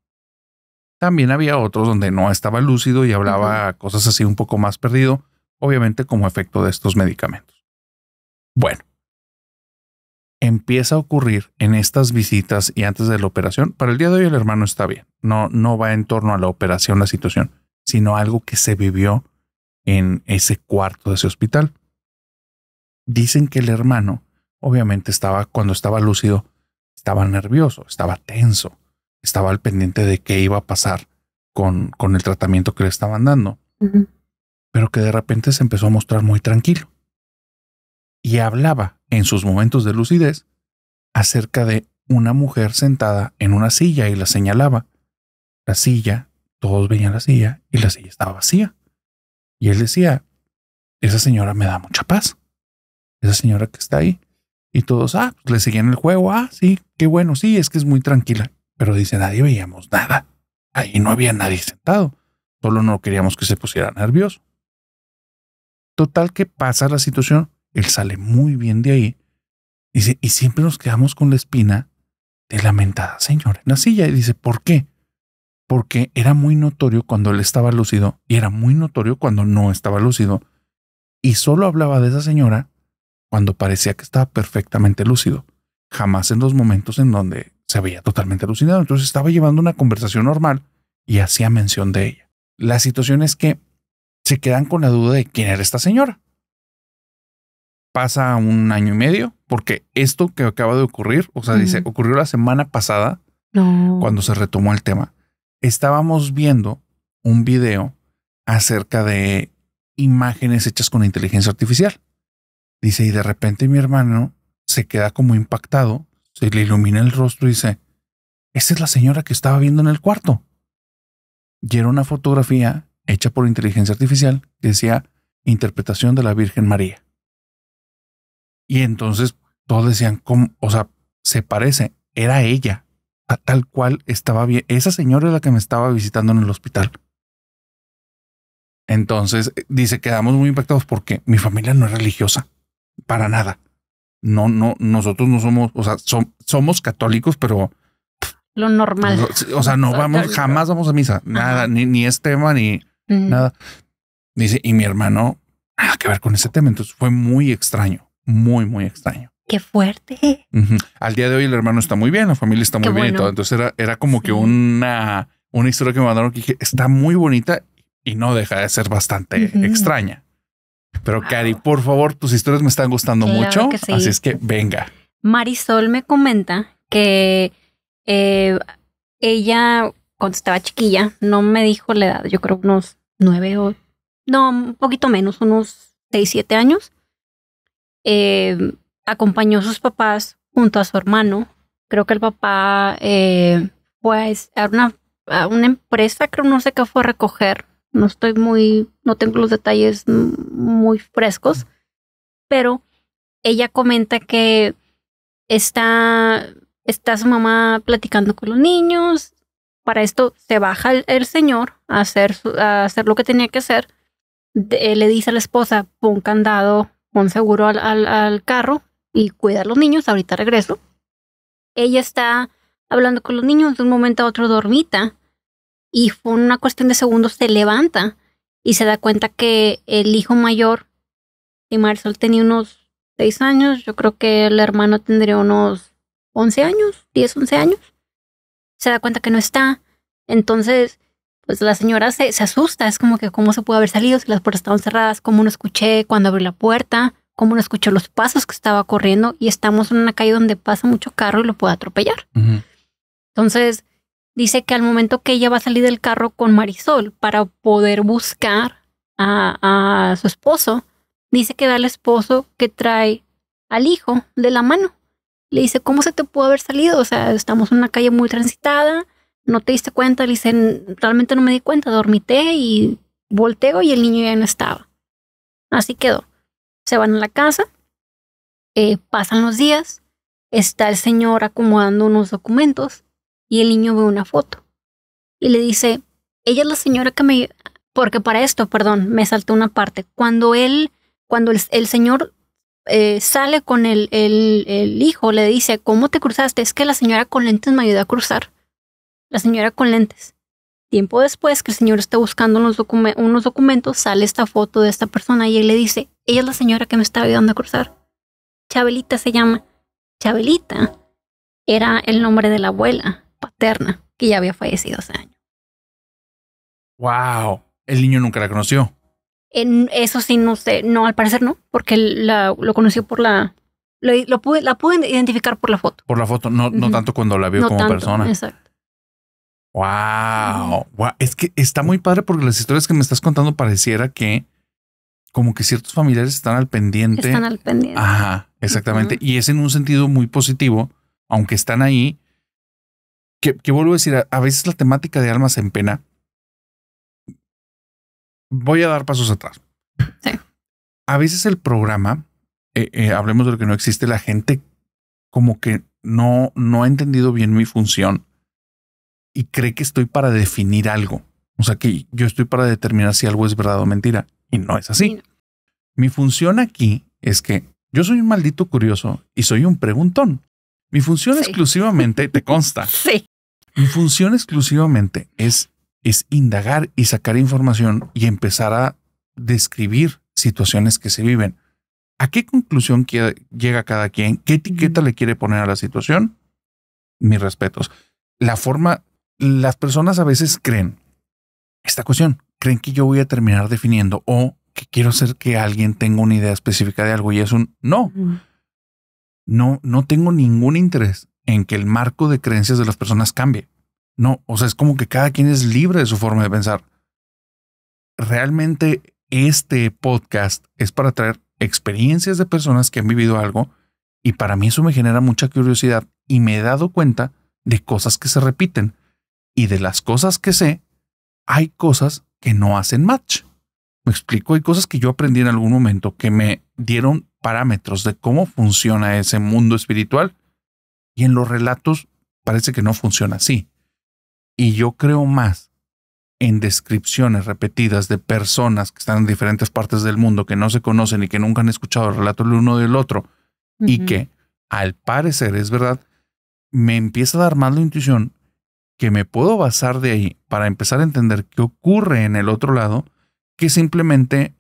También había otros donde no estaba lúcido y hablaba cosas así un poco más perdido, obviamente como efecto de estos medicamentos. Bueno, empieza a ocurrir en estas visitas y antes de la operación. Para el día de hoy el hermano está bien, no, no va en torno a la operación la situación, sino algo que se vivió en ese cuarto de ese hospital. Dicen que el hermano obviamente estaba, cuando estaba lúcido, estaba nervioso, estaba tenso, estaba al pendiente de qué iba a pasar con, el tratamiento que le estaban dando, pero que de repente se empezó a mostrar muy tranquilo. Y hablaba en sus momentos de lucidez acerca de una mujer sentada en una silla y la señalaba. La silla, todos veían la silla y la silla estaba vacía. Y él decía, esa señora me da mucha paz. Esa señora que está ahí y todos, ah, pues, le seguían el juego, ah, sí, qué bueno, sí, es que es muy tranquila. Pero dice, nadie veíamos nada. Ahí no había nadie sentado. Solo no queríamos que se pusiera nervioso. Total que pasa la situación, él sale muy bien de ahí. Dice, y siempre nos quedamos con la espina de lamentada señora en la silla. Y dice, ¿por qué? Porque era muy notorio cuando él estaba lúcido y era muy notorio cuando no estaba lúcido. Y solo hablaba de esa señora cuando parecía que estaba perfectamente lúcido, jamás en los momentos en donde se veía totalmente alucinado. Entonces estaba llevando una conversación normal y hacía mención de ella. La situación es que se quedan con la duda de quién era esta señora. Pasa un año y medio, porque esto que acaba de ocurrir, o sea, dice, ocurrió la semana pasada, cuando se retomó el tema. Estábamos viendo un video acerca de imágenes hechas con inteligencia artificial. Dice, y de repente mi hermano se queda como impactado, se le ilumina el rostro y dice, esa es la señora que estaba viendo en el cuarto. Y era una fotografía hecha por inteligencia artificial que decía interpretación de la Virgen María. Y entonces todos decían, ¿cómo? o sea, se parece, era ella, a tal cual estaba bien. Esa señora es la que me estaba visitando en el hospital. Entonces dice, quedamos muy impactados porque mi familia no es religiosa para nada. No, no, nosotros no somos, o sea, somos católicos, pero lo normal. o sea, no vamos, jamás vamos a misa, nada, ni, ni es tema, ni nada. Dice, y mi hermano, nada que ver con ese tema. Entonces fue muy extraño, muy, muy extraño. Qué fuerte. Al día de hoy el hermano está muy bien, la familia está muy bien y todo. Entonces era, era como que una, una historia que me mandaron que dije, está muy bonita y no deja de ser bastante extraña. Pero Cari, por favor, tus historias me están gustando mucho, así es que venga. Marisol me comenta que eh, ella, cuando estaba chiquilla, no me dijo la edad, yo creo unos nueve o, no, un poquito menos, unos seis, siete años. Eh, acompañó a sus papás junto a su hermano. Creo que el papá, eh, pues, a una, a una empresa, creo, no sé qué fue a recoger no estoy muy, no tengo los detalles muy frescos, pero ella comenta que está, está su mamá platicando con los niños. Para esto se baja el, señor a hacer, a hacer lo que tenía que hacer. le dice a la esposa, pon candado, pon seguro al, al, al carro y cuida a los niños, ahorita regreso. Ella está hablando con los niños, de un momento a otro dormita y fue una cuestión de segundos se levanta y se da cuenta que el hijo mayor de Marisol tenía unos seis años, yo creo que el hermano tendría unos 11 años, 10, 11 años. Se da cuenta que no está. Entonces, pues la señora se, asusta, es como que cómo se pudo haber salido si las puertas estaban cerradas, cómo no escuché cuando abrió la puerta, cómo no escuché los pasos que estaba corriendo y estamos en una calle donde pasa mucho carro y lo puede atropellar. Entonces, dice que al momento que ella va a salir del carro con Marisol para poder buscar a, su esposo, dice que da al esposo que trae al hijo de la mano. Le dice, ¿cómo se te pudo haber salido? O sea, estamos en una calle muy transitada, no te diste cuenta. Le dice, realmente no me di cuenta, dormité y volteo y el niño ya no estaba. Así quedó. Se van a la casa, eh, pasan los días, está el señor acomodando unos documentos y el niño ve una foto y le dice, ella es la señora que me... Porque para esto, perdón, me saltó una parte. Cuando él, cuando el, señor eh, sale con el, el, hijo, le dice, ¿cómo te cruzaste? Es que la señora con lentes me ayudó a cruzar. La señora con lentes. Tiempo después que el señor está buscando unos, unos documentos, sale esta foto de esta persona y él le dice, ella es la señora que me está ayudando a cruzar. Chabelita se llama. Chabelita era el nombre de la abuela paterna, que ya había fallecido hace año ¡Wow! El niño nunca la conoció. En eso sí, no sé, no, al parecer no, porque la, lo conoció por la... Lo, pude, la pude identificar por la foto. Por la foto, no, no tanto cuando la vio como persona. Exacto. Wow. Es que está muy padre porque las historias que me estás contando pareciera que como que ciertos familiares están al pendiente. Están al pendiente. Ajá, exactamente. Y es en un sentido muy positivo, aunque están ahí, que, vuelvo a decir, a, veces la temática de almas en pena, voy a dar pasos atrás. A veces el programa, eh, eh, hablemos de lo que no existe, la gente como que no, no ha entendido bien mi función y cree que estoy para definir algo. O sea, que yo estoy para determinar si algo es verdad o mentira. Y no es así. Mi función aquí es que yo soy un maldito curioso y soy un preguntón. Mi función exclusivamente te consta. Sí. Mi función exclusivamente es, es indagar y sacar información y empezar a describir situaciones que se viven. ¿A qué conclusión llega cada quien? ¿Qué etiqueta le quiere poner a la situación? Mis respetos. La forma, las personas a veces creen esta cuestión, creen que yo voy a terminar definiendo o que quiero hacer que alguien tenga una idea específica de algo y es un no. No, no tengo ningún interés en que el marco de creencias de las personas cambie. No, o sea, es como que cada quien es libre de su forma de pensar. Realmente este podcast es para traer experiencias de personas que han vivido algo y para mí eso me genera mucha curiosidad y me he dado cuenta de cosas que se repiten y de las cosas que sé, hay cosas que no hacen match. Me explico, hay cosas que yo aprendí en algún momento que me dieron parámetros de cómo funciona ese mundo espiritual y en los relatos parece que no funciona así. Y yo creo más en descripciones repetidas de personas que están en diferentes partes del mundo, que no se conocen y que nunca han escuchado el relato el uno del otro, y que al parecer es verdad, me empieza a dar más la intuición que me puedo basar de ahí para empezar a entender qué ocurre en el otro lado que simplemente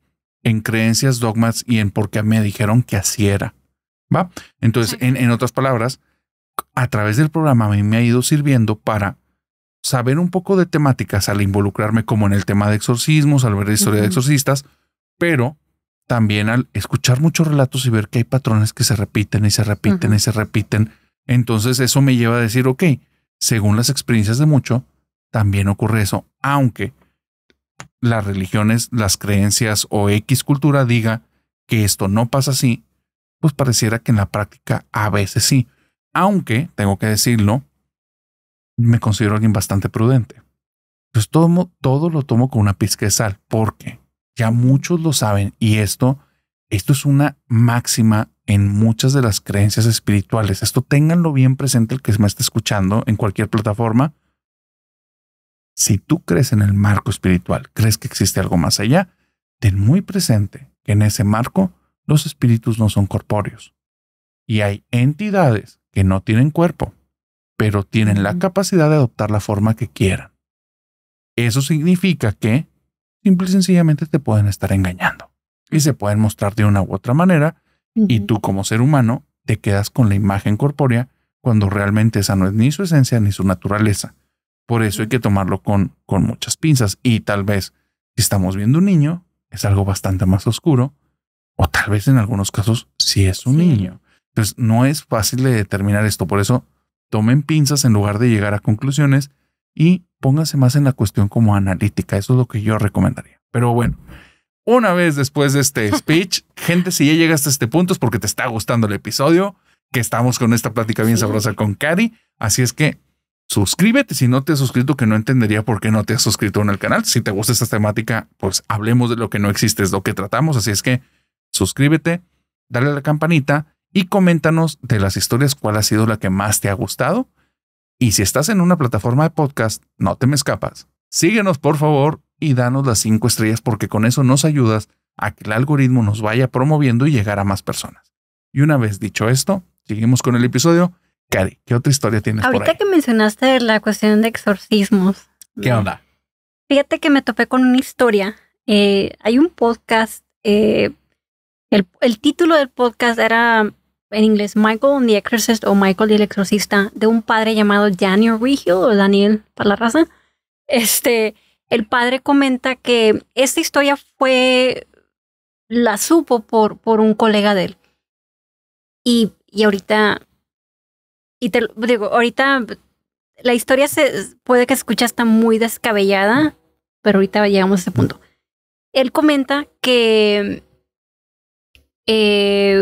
en creencias, dogmas y en por qué me dijeron que así era. ¿Va? Entonces, en otras palabras, a través del programa a mí me ha ido sirviendo para saber un poco de temáticas al involucrarme como en el tema de exorcismos, al ver la historia de exorcistas, pero también al escuchar muchos relatos y ver que hay patrones que se repiten y se repiten y se repiten. Entonces eso me lleva a decir, ok, según las experiencias de mucho, también ocurre eso, aunque las religiones, las creencias o X cultura diga que esto no pasa así, pues pareciera que en la práctica a veces sí. Aunque, tengo que decirlo, me considero alguien bastante prudente. Entonces todo, lo tomo con una pizca de sal, porque ya muchos lo saben y esto, esto es una máxima en muchas de las creencias espirituales. Esto ténganlo bien presente el que me esté escuchando en cualquier plataforma. Si tú crees en el marco espiritual, crees que existe algo más allá, ten muy presente que en ese marco los espíritus no son corpóreos. Y hay entidades que no tienen cuerpo, pero tienen la capacidad de adoptar la forma que quieran. Eso significa que, simple y sencillamente, te pueden estar engañando y se pueden mostrar de una u otra manera y tú como ser humano te quedas con la imagen corpórea cuando realmente esa no es ni su esencia ni su naturaleza. Por eso hay que tomarlo con, muchas pinzas y tal vez si estamos viendo un niño es algo bastante más oscuro o tal vez en algunos casos si es un niño. Entonces, no es fácil de determinar esto. Por eso, tomen pinzas en lugar de llegar a conclusiones y pónganse más en la cuestión como analítica. Eso es lo que yo recomendaría. Pero bueno, una vez después de este speech, gente, si ya llegaste a este punto es porque te está gustando el episodio, que estamos con esta plática bien sabrosa con Cari. Así es que suscríbete si no te has suscrito, que no entendería por qué no te has suscrito en el canal. Si te gusta esta temática, pues hablemos de lo que no existe, es lo que tratamos. Así es que suscríbete, dale a la campanita y coméntanos de las historias cuál ha sido la que más te ha gustado. Y si estás en una plataforma de podcast, no te me escapas. Síguenos por favor y danos las cinco estrellas porque con eso nos ayudas a que el algoritmo nos vaya promoviendo y llegar a más personas. Y una vez dicho esto, seguimos con el episodio. Cari, ¿qué otra historia tienes? Ahorita que mencionaste la cuestión de exorcismos. ¿Qué onda? Fíjate que me topé con una historia. Eh, hay un podcast, eh, el, el título del podcast era en inglés Michael the Exorcist o Michael el Exorcista, de un padre llamado Daniel Regio, o Daniel para la raza. Este, el padre comenta que esta historia fue, la supo por, por un colega de él. Y, ahorita, y te digo, ahorita la historia se puede que escucha hasta muy descabellada, pero ahorita llegamos a ese punto. Él comenta que eh,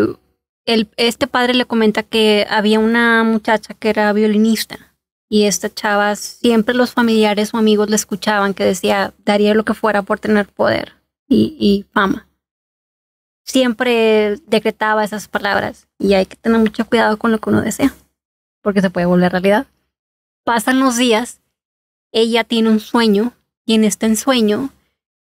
este padre le comenta que había una muchacha que era violinista y esta chava siempre los familiares o amigos le escuchaban que decía daría lo que fuera por tener poder y, y fama. Siempre decretaba esas palabras y hay que tener mucho cuidado con lo que uno desea porque se puede volver realidad. Pasan los días, ella tiene un sueño y en este ensueño,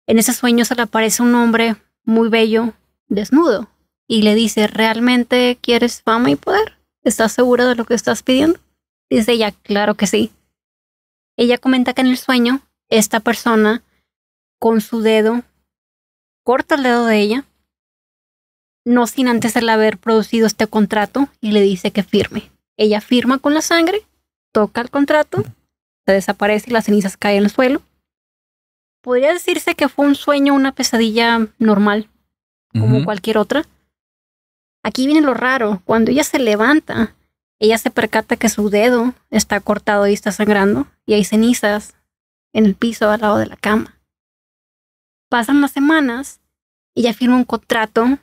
en ese sueño se le aparece un hombre muy bello desnudo y le dice, ¿realmente quieres fama y poder? ¿Estás segura de lo que estás pidiendo? Dice ella, claro que sí. Ella comenta que en el sueño, esta persona, con su dedo, corta el dedo de ella, no sin antes el haber producido este contrato, y le dice que firme. Ella firma con la sangre, toca el contrato, se desaparece y las cenizas caen al suelo. Podría decirse que fue un sueño, una pesadilla normal, como cualquier otra, Aquí viene lo raro. Cuando ella se levanta, ella se percata que su dedo está cortado y está sangrando y hay cenizas en el piso al lado de la cama. Pasan las semanas, ella firma un contrato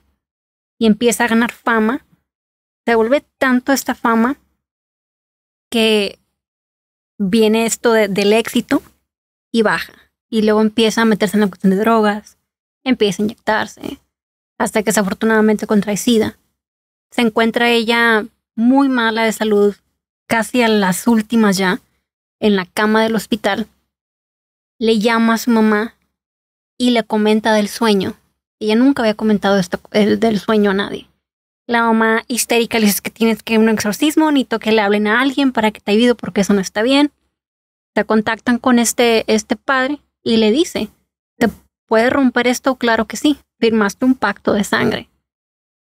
y empieza a ganar fama. Se vuelve tanto esta fama que viene esto del éxito y baja. Y luego empieza a meterse en la cuestión de drogas, empieza a inyectarse, hasta que desafortunadamente contrae SIDA se encuentra ella muy mala de salud, casi a las últimas ya, en la cama del hospital. Le llama a su mamá y le comenta del sueño. Ella nunca había comentado esto, del sueño a nadie. La mamá histérica le dice que tienes que ir a un exorcismo, ni que le hablen a alguien para que te ayude porque eso no está bien. Se contactan con este, este padre y le dice, ¿te puede romper esto? Claro que sí, firmaste un pacto de sangre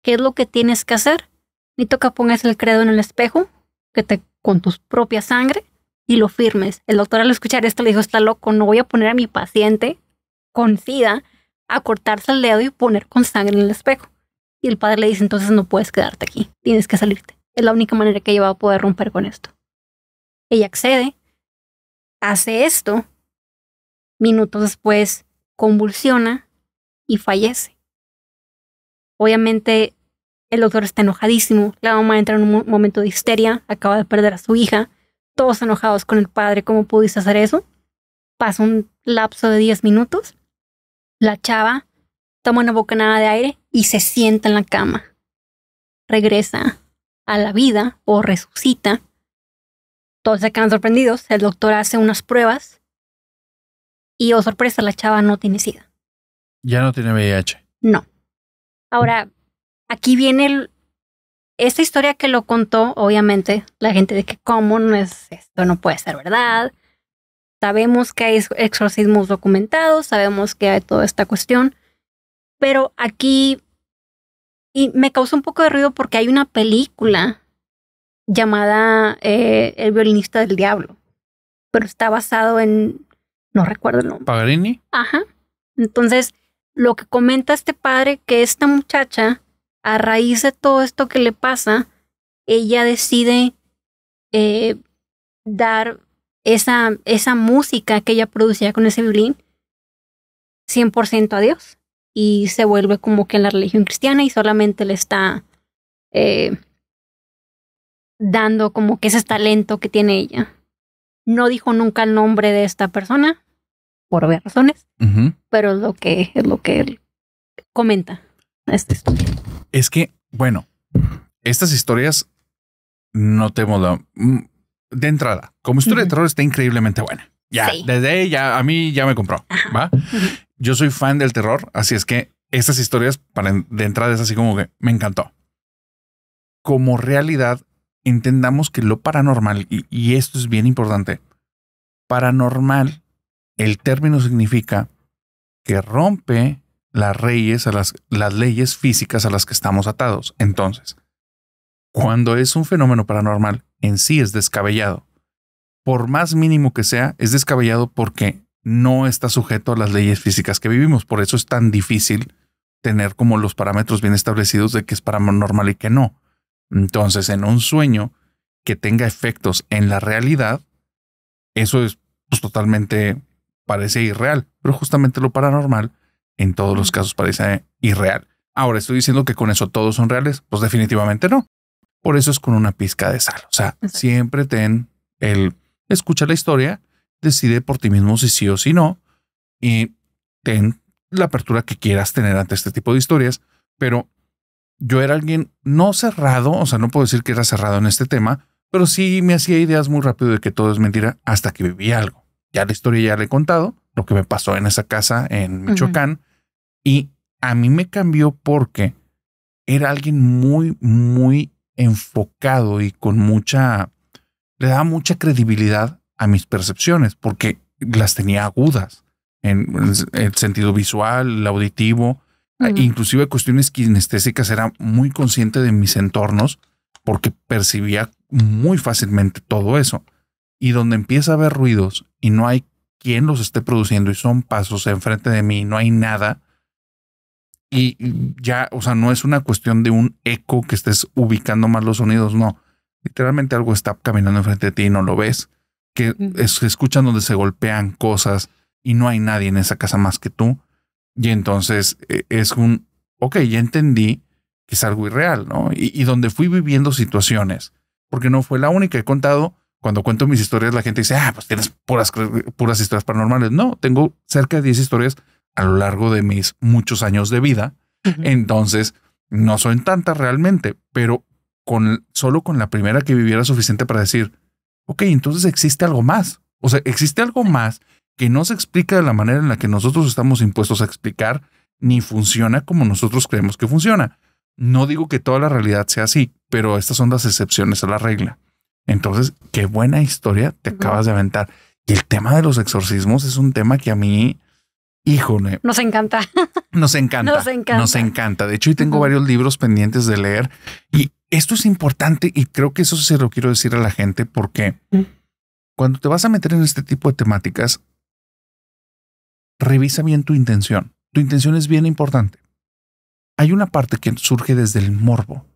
qué es lo que tienes que hacer. Ni toca pongas el credo en el espejo, que te con tu propia sangre y lo firmes. El doctor al escuchar esto le dijo, está loco, no voy a poner a mi paciente con SIDA a cortarse el dedo y poner con sangre en el espejo. Y el padre le dice, entonces no puedes quedarte aquí, tienes que salirte. Es la única manera que ella va a poder romper con esto. Ella accede, hace esto, minutos después convulsiona y fallece. Obviamente el doctor está enojadísimo, la mamá entra en un momento de histeria, acaba de perder a su hija, todos enojados con el padre, ¿cómo pudiste hacer eso? Pasa un lapso de 10 minutos, la chava toma una bocanada de aire y se sienta en la cama. Regresa a la vida o resucita. Todos se quedan sorprendidos, el doctor hace unas pruebas y, oh sorpresa, la chava no tiene sida. Ya no tiene VIH. No. Ahora, aquí viene el, esta historia que lo contó, obviamente, la gente de que cómo no es esto, no puede ser verdad. Sabemos que hay exorcismos documentados, sabemos que hay toda esta cuestión, pero aquí y me causó un poco de ruido porque hay una película llamada eh, El violinista del diablo, pero está basado en no recuerdo el nombre. Pagarini. Ajá. Entonces lo que comenta este padre, que esta muchacha, a raíz de todo esto que le pasa, ella decide eh, dar esa, esa música que ella producía con ese violín 100% a Dios y se vuelve como que en la religión cristiana y solamente le está eh, dando como que ese talento que tiene ella. No dijo nunca el nombre de esta persona, por obvias razones, pero es lo que, es lo que él comenta este Es que, bueno, estas historias no te la... Mm, de entrada, como historia de terror está increíblemente buena. Ya, desde ella, a mí ya me compró, ¿va? Yo soy fan del terror, así es que estas historias de entrada es así como que me encantó. Como realidad, entendamos que lo paranormal, y esto es bien importante, paranormal el término significa que rompe las leyes, las, leyes físicas a las que estamos atados. Entonces, cuando es un fenómeno paranormal, en sí es descabellado. Por más mínimo que sea, es descabellado porque no está sujeto a las leyes físicas que vivimos. Por eso es tan difícil tener como los parámetros bien establecidos de que es paranormal y que no. Entonces, en un sueño que tenga efectos en la realidad, eso es pues, totalmente parece irreal, pero justamente lo paranormal en todos los casos parece irreal. Ahora, ¿estoy diciendo que con eso todos son reales? Pues definitivamente no. Por eso es con una pizca de sal. O sea, siempre ten el escucha la historia, decide por ti mismo si sí o si no y ten la apertura que quieras tener ante este tipo de historias. Pero yo era alguien no cerrado, o sea, no puedo decir que era cerrado en este tema, pero sí me hacía ideas muy rápido de que todo es mentira hasta que viví algo ya la historia ya le he contado, lo que me pasó en esa casa en Michoacán. Y a mí me cambió porque era alguien muy, muy enfocado y con mucha, le daba mucha credibilidad a mis percepciones porque las tenía agudas en el sentido visual, el auditivo, inclusive cuestiones kinestésicas, era muy consciente de mis entornos porque percibía muy fácilmente todo eso y donde empieza a haber ruidos y no hay quien los esté produciendo y son pasos enfrente de mí, no hay nada. Y ya, o sea, no es una cuestión de un eco que estés ubicando más los sonidos, no. Literalmente algo está caminando enfrente de ti y no lo ves. Que se escuchan donde se golpean cosas y no hay nadie en esa casa más que tú. Y entonces eh, es un, ok, ya entendí que es algo irreal, ¿no? Y, y donde fui viviendo situaciones, porque no fue la única, he contado cuando cuento mis historias, la gente dice, ah, pues tienes puras, puras historias paranormales. No, tengo cerca de 10 historias a lo largo de mis muchos años de vida. Entonces, no son tantas realmente, pero con, solo con la primera que viviera suficiente para decir, ok, entonces existe algo más. O sea, existe algo más que no se explica de la manera en la que nosotros estamos impuestos a explicar, ni funciona como nosotros creemos que funciona. No digo que toda la realidad sea así, pero estas son las excepciones a la regla. Entonces, qué buena historia te acabas de aventar. Y el tema de los exorcismos es un tema que a mí, hijo, Nos encanta. Nos encanta. nos encanta. encanta. De hecho, y tengo varios libros pendientes de leer y esto es importante y creo que eso se lo quiero decir a la gente porque cuando te vas a meter en este tipo de temáticas, revisa bien tu intención. Tu intención es bien importante. Hay una parte que surge desde el morbo,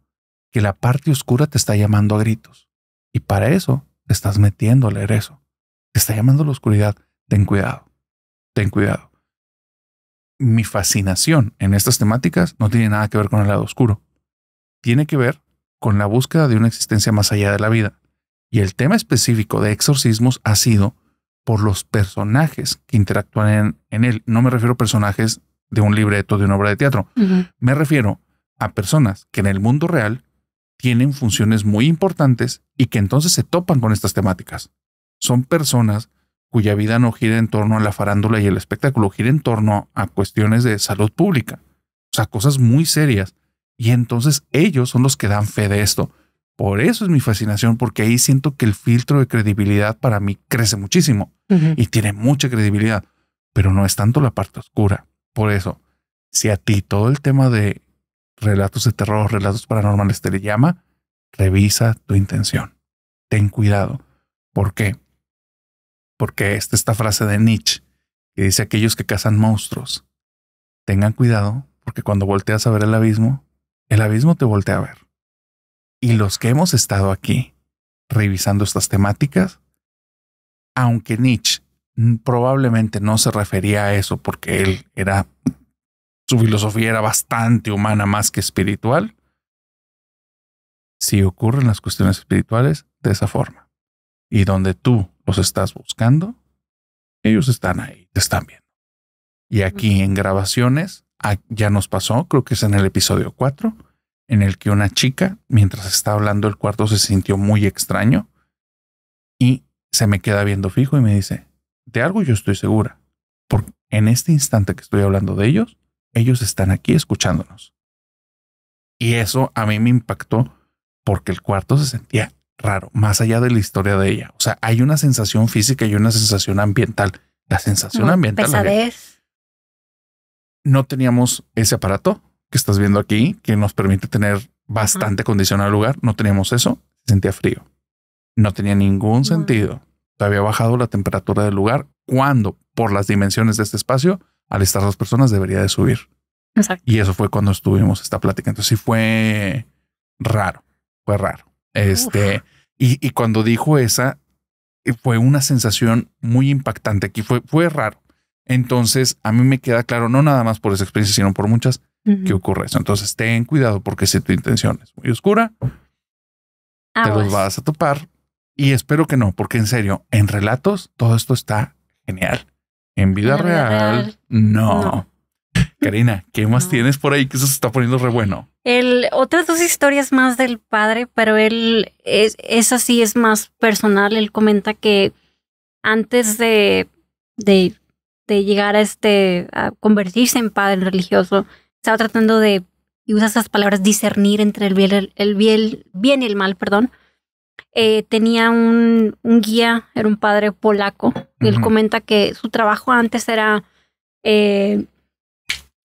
que la parte oscura te está llamando a gritos. Y para eso te estás metiendo a leer eso. Te está llamando la oscuridad. Ten cuidado. Ten cuidado. Mi fascinación en estas temáticas no tiene nada que ver con el lado oscuro. Tiene que ver con la búsqueda de una existencia más allá de la vida. Y el tema específico de exorcismos ha sido por los personajes que interactúan en, él. No me refiero a personajes de un libreto, de una obra de teatro. Me refiero a personas que en el mundo real tienen funciones muy importantes y que entonces se topan con estas temáticas. Son personas cuya vida no gira en torno a la farándula y el espectáculo, gira en torno a cuestiones de salud pública, o sea, cosas muy serias. Y entonces ellos son los que dan fe de esto. Por eso es mi fascinación, porque ahí siento que el filtro de credibilidad para mí crece muchísimo y tiene mucha credibilidad, pero no es tanto la parte oscura. Por eso, si a ti todo el tema de relatos de terror, relatos paranormales te le llama, revisa tu intención. Ten cuidado. ¿Por qué? Porque está esta frase de Nietzsche que dice aquellos que cazan monstruos. Tengan cuidado porque cuando volteas a ver el abismo, el abismo te voltea a ver. Y los que hemos estado aquí revisando estas temáticas, aunque Nietzsche probablemente no se refería a eso porque él era su filosofía era bastante humana más que espiritual. Si ocurren las cuestiones espirituales de esa forma, y donde tú los estás buscando, ellos están ahí, te están viendo. Y aquí en grabaciones, ah, ya nos pasó, creo que es en el episodio 4, en el que una chica, mientras está hablando el cuarto, se sintió muy extraño y se me queda viendo fijo y me dice, de algo yo estoy segura, porque en este instante que estoy hablando de ellos, ellos están aquí escuchándonos. Y eso a mí me impactó porque el cuarto se sentía raro, más allá de la historia de ella. O sea, hay una sensación física y una sensación ambiental. La sensación ambiental. No teníamos ese aparato que estás viendo aquí, que nos permite tener bastante condición al lugar. No teníamos eso. se Sentía frío. No tenía ningún sentido. Había bajado la temperatura del lugar cuando, por las dimensiones de este espacio, al estar dos personas debería de subir. Y eso fue cuando estuvimos esta plática. Entonces sí fue raro, fue raro. Este, y, cuando dijo esa, eh, fue una sensación muy impactante aquí, fue, fue raro. Entonces a mí me queda claro, no nada más por esa experiencia, sino por muchas, que ocurre eso. Entonces ten cuidado porque si tu intención es muy oscura, ah, te los pues. vas a topar. Y espero que no, porque en serio, en relatos todo esto está genial. En vida real, no. Karina, ¿qué más tienes por ahí que eso se está poniendo re bueno? El, otras dos historias más del padre, pero él, es, así es más personal. Él comenta que antes de, de, llegar a, este, a convertirse en padre religioso, estaba tratando de, y usa esas palabras, discernir entre el bien, bien, bien y el mal, perdón. Eh, tenía un, guía, era un padre polaco, y él comenta que su trabajo antes era, eh,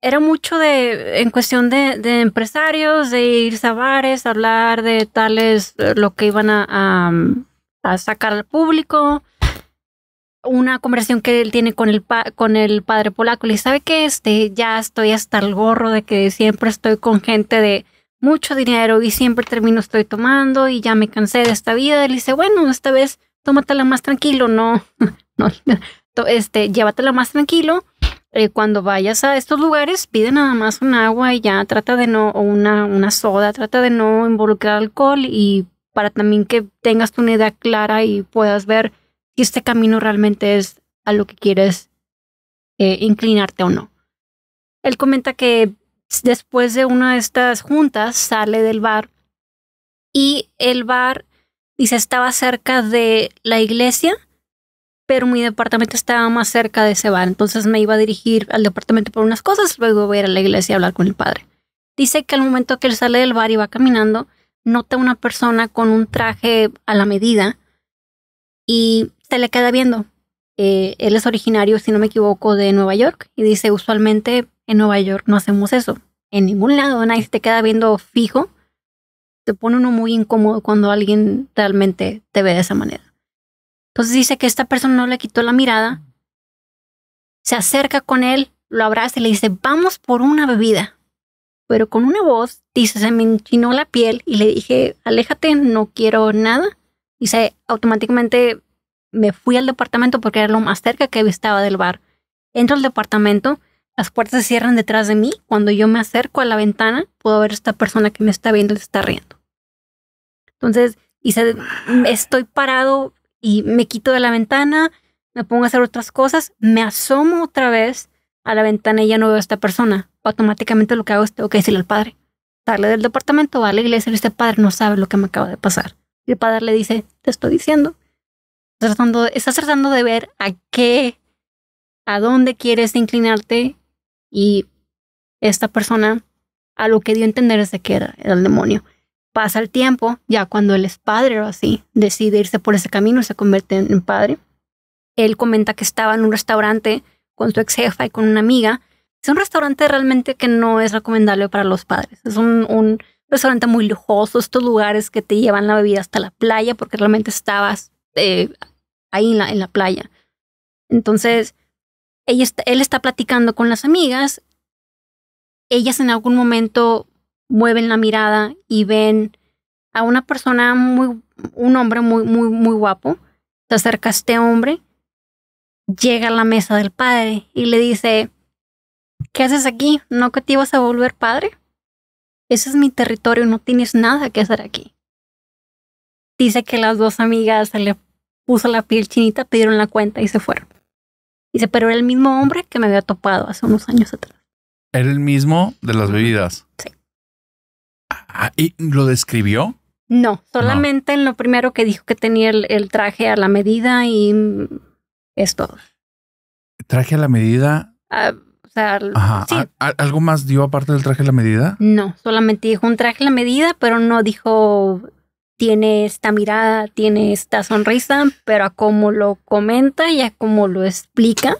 era mucho de, en cuestión de, de, empresarios, de irse a bares, hablar de tales, eh, lo que iban a, a, sacar al público. Una conversación que él tiene con el, con el padre polaco, le ¿sabe que Este, ya estoy hasta el gorro de que siempre estoy con gente de mucho dinero y siempre termino estoy tomando y ya me cansé de esta vida. Él dice, bueno, esta vez tómatela más tranquilo, no, no, este, llévatela más tranquilo. Eh, cuando vayas a estos lugares, pide nada más un agua y ya trata de no, o una, una soda, trata de no involucrar alcohol y para también que tengas tu idea clara y puedas ver si este camino realmente es a lo que quieres eh, inclinarte o no. Él comenta que después de una de estas juntas sale del bar y el bar dice estaba cerca de la iglesia, pero mi departamento estaba más cerca de ese bar, entonces me iba a dirigir al departamento por unas cosas, luego voy a ir a la iglesia a hablar con el padre. Dice que al momento que él sale del bar y va caminando, nota una persona con un traje a la medida y se le queda viendo. Eh, él es originario, si no me equivoco, de Nueva York y dice usualmente en Nueva York no hacemos eso. En ningún lado nadie te queda viendo fijo. Se pone uno muy incómodo cuando alguien realmente te ve de esa manera. Entonces dice que esta persona no le quitó la mirada, se acerca con él, lo abraza y le dice, vamos por una bebida. Pero con una voz, dice, se me enchinó la piel y le dije, aléjate, no quiero nada. y se automáticamente me fui al departamento porque era lo más cerca que estaba del bar. Entro al departamento las puertas se cierran detrás de mí. Cuando yo me acerco a la ventana, puedo ver esta persona que me está viendo, y se está riendo. Entonces, y estoy parado y me quito de la ventana, me pongo a hacer otras cosas, me asomo otra vez a la ventana y ya no veo a esta persona. Automáticamente lo que hago es tengo que decirle al padre. sale del departamento, va a la iglesia y este padre no sabe lo que me acaba de pasar. Y el padre le dice, te estoy diciendo. Tratando, estás tratando de ver a qué, a dónde quieres inclinarte y esta persona, a lo que dio a entender, es que era el demonio. Pasa el tiempo, ya cuando él es padre o así, decide irse por ese camino, y se convierte en padre. Él comenta que estaba en un restaurante con su ex jefa y con una amiga. Es un restaurante realmente que no es recomendable para los padres. Es un, restaurante muy lujoso, estos lugares que te llevan la bebida hasta la playa porque realmente estabas eh, ahí en la playa. Entonces, él está platicando con las amigas. Ellas en algún momento mueven la mirada y ven a una persona muy, un hombre muy, muy, muy guapo. Se acerca a este hombre, llega a la mesa del padre y le dice, ¿qué haces aquí? ¿No que te ibas a volver padre? Ese es mi territorio, no tienes nada que hacer aquí. Dice que las dos amigas se le puso la piel chinita, pidieron la cuenta y se fueron. Dice, pero era el mismo hombre que me había topado hace unos años atrás. Era el mismo de las bebidas. Sí. Ah, ¿Y lo describió? No, solamente en lo primero que dijo que tenía el, traje a la medida y es todo. ¿Traje a la medida? Ah, o sea, ¿algo más dio aparte del traje a la medida? No, solamente dijo un traje a la medida, pero no dijo tiene esta mirada, tiene esta sonrisa, pero a cómo lo comenta y a cómo lo explica.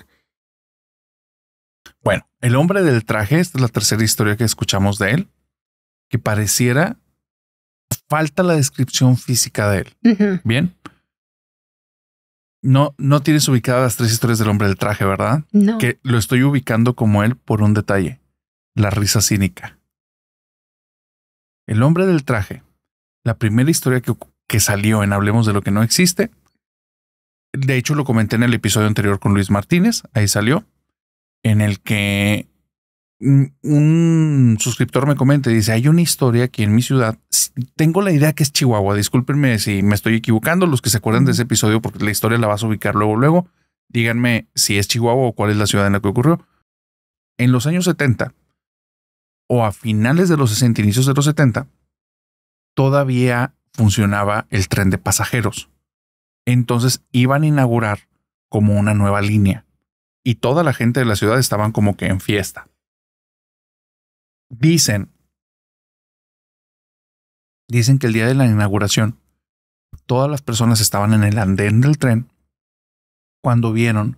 Bueno, el hombre del traje, esta es la tercera historia que escuchamos de él, que pareciera falta la descripción física de él. Bien. No, no tienes ubicadas las tres historias del hombre del traje, ¿verdad? No. Que lo estoy ubicando como él por un detalle, la risa cínica. El hombre del traje la primera historia que, salió en Hablemos de lo que no existe. De hecho, lo comenté en el episodio anterior con Luis Martínez, ahí salió, en el que un suscriptor me comenta y dice, hay una historia aquí en mi ciudad, tengo la idea que es Chihuahua, discúlpenme si me estoy equivocando, los que se acuerdan de ese episodio, porque la historia la vas a ubicar luego, luego, díganme si es Chihuahua o cuál es la ciudad en la que ocurrió. En los años 70, o a finales de los 60, inicios de los 70, todavía funcionaba el tren de pasajeros. Entonces iban a inaugurar como una nueva línea y toda la gente de la ciudad estaban como que en fiesta. Dicen, dicen que el día de la inauguración todas las personas estaban en el andén del tren cuando vieron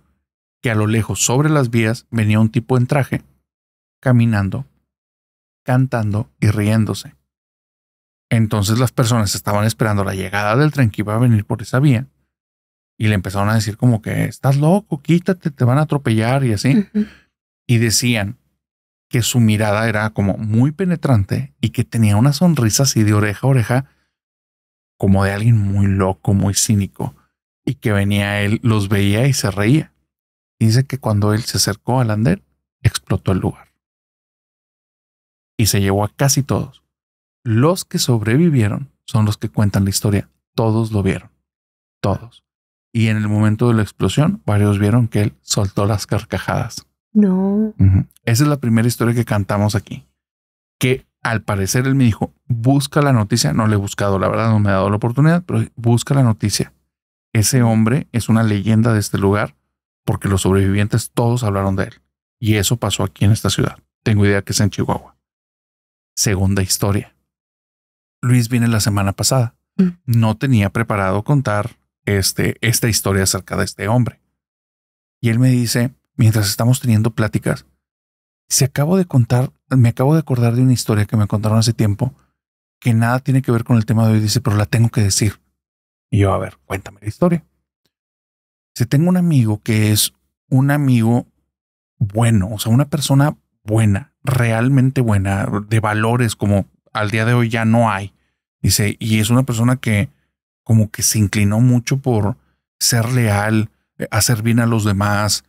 que a lo lejos sobre las vías venía un tipo en traje, caminando, cantando y riéndose. Entonces las personas estaban esperando la llegada del tren que iba a venir por esa vía y le empezaron a decir como que estás loco, quítate, te van a atropellar y así. Y decían que su mirada era como muy penetrante y que tenía una sonrisa así de oreja a oreja como de alguien muy loco, muy cínico y que venía él, los veía y se reía. dice que cuando él se acercó al andén, explotó el lugar. Y se llevó a casi todos los que sobrevivieron son los que cuentan la historia. Todos lo vieron. Todos. Y en el momento de la explosión, varios vieron que él soltó las carcajadas. No. Esa es la primera historia que cantamos aquí. Que al parecer él me dijo, busca la noticia. No le he buscado, la verdad no me ha dado la oportunidad, pero busca la noticia. Ese hombre es una leyenda de este lugar porque los sobrevivientes todos hablaron de él. Y eso pasó aquí en esta ciudad. Tengo idea que es en Chihuahua. Segunda historia. Luis viene la semana pasada. Mm. No tenía preparado contar este, esta historia acerca de este hombre. Y él me dice, mientras estamos teniendo pláticas, se acabo de contar, me acabo de acordar de una historia que me contaron hace tiempo que nada tiene que ver con el tema de hoy. Dice, pero la tengo que decir. Y yo, a ver, cuéntame la historia. Si tengo un amigo que es un amigo bueno, o sea, una persona buena, realmente buena, de valores como al día de hoy ya no hay. Dice, y es una persona que como que se inclinó mucho por ser leal, eh, hacer bien a los demás.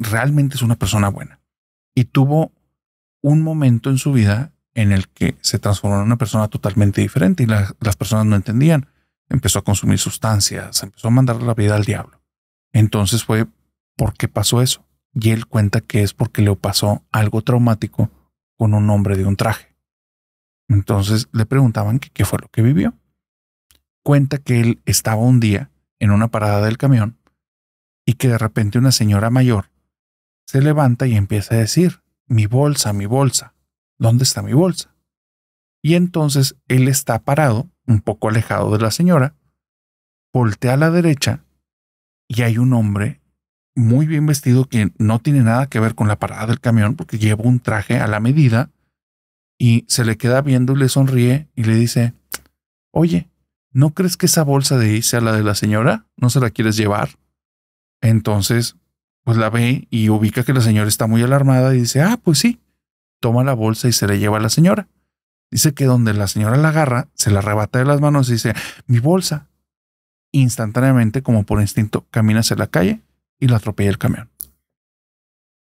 realmente es una persona buena. Y tuvo un momento en su vida en el que se transformó en una persona totalmente diferente y las personas no entendían. Empezó a consumir sustancias, empezó a mandar la vida al diablo. Entonces fue por qué pasó eso. Y él cuenta que es porque le pasó algo traumático con un hombre de un traje. Entonces le preguntaban qué fue lo que vivió. Cuenta que él estaba un día en una parada del camión y que de repente una señora mayor se levanta y empieza a decir, mi bolsa, mi bolsa, ¿dónde está mi bolsa? Y entonces él está parado, un poco alejado de la señora, voltea a la derecha y hay un hombre muy bien vestido que no tiene nada que ver con la parada del camión porque lleva un traje a la medida y se le queda viendo y le sonríe y le dice, oye, ¿no crees que esa bolsa de ahí sea la de la señora? ¿No se la quieres llevar? Entonces, pues la ve y ubica que la señora está muy alarmada y dice, ah, pues sí, toma la bolsa y se la lleva a la señora. Dice que donde la señora la agarra, se la arrebata de las manos y dice, mi bolsa. Instantáneamente, como por instinto, camina hacia la calle y la atropella el camión.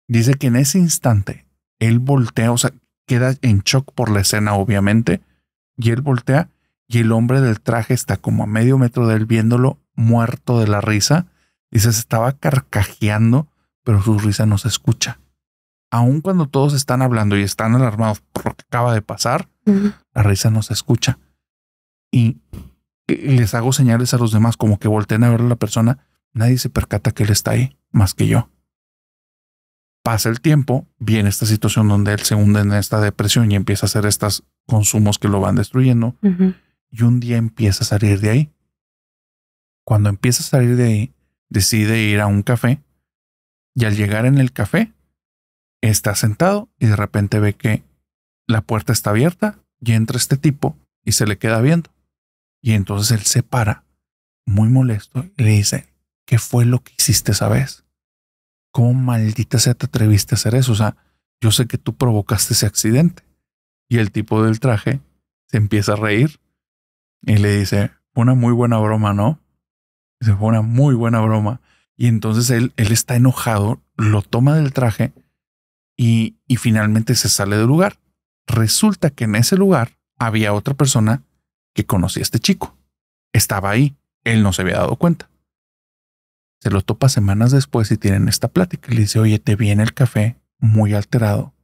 Dice que en ese instante, él voltea, o sea, queda en shock por la escena, obviamente, y él voltea y el hombre del traje está como a medio metro de él viéndolo, muerto de la risa. Dice, se estaba carcajeando, pero su risa no se escucha. Aun cuando todos están hablando y están alarmados por lo que acaba de pasar, la risa no se escucha. Y les hago señales a los demás como que volteen a ver a la persona. Nadie se percata que él está ahí, más que yo. Pasa el tiempo, viene esta situación donde él se hunde en esta depresión y empieza a hacer estos consumos que lo van destruyendo. Y un día empieza a salir de ahí. Cuando empieza a salir de ahí, decide ir a un café. Y al llegar en el café, está sentado y de repente ve que la puerta está abierta y entra este tipo y se le queda viendo. Y entonces él se para, muy molesto, y le dice, ¿qué fue lo que hiciste esa vez? ¿cómo maldita sea te atreviste a hacer eso? O sea, yo sé que tú provocaste ese accidente. Y el tipo del traje se empieza a reír y le dice, fue una muy buena broma, ¿no? Dice, fue una muy buena broma. Y entonces él, él está enojado, lo toma del traje y, y finalmente se sale del lugar. Resulta que en ese lugar había otra persona que conocía a este chico. Estaba ahí, él no se había dado cuenta. Se lo topa semanas después y tienen esta plática. Y le dice, oye, te viene el café muy alterado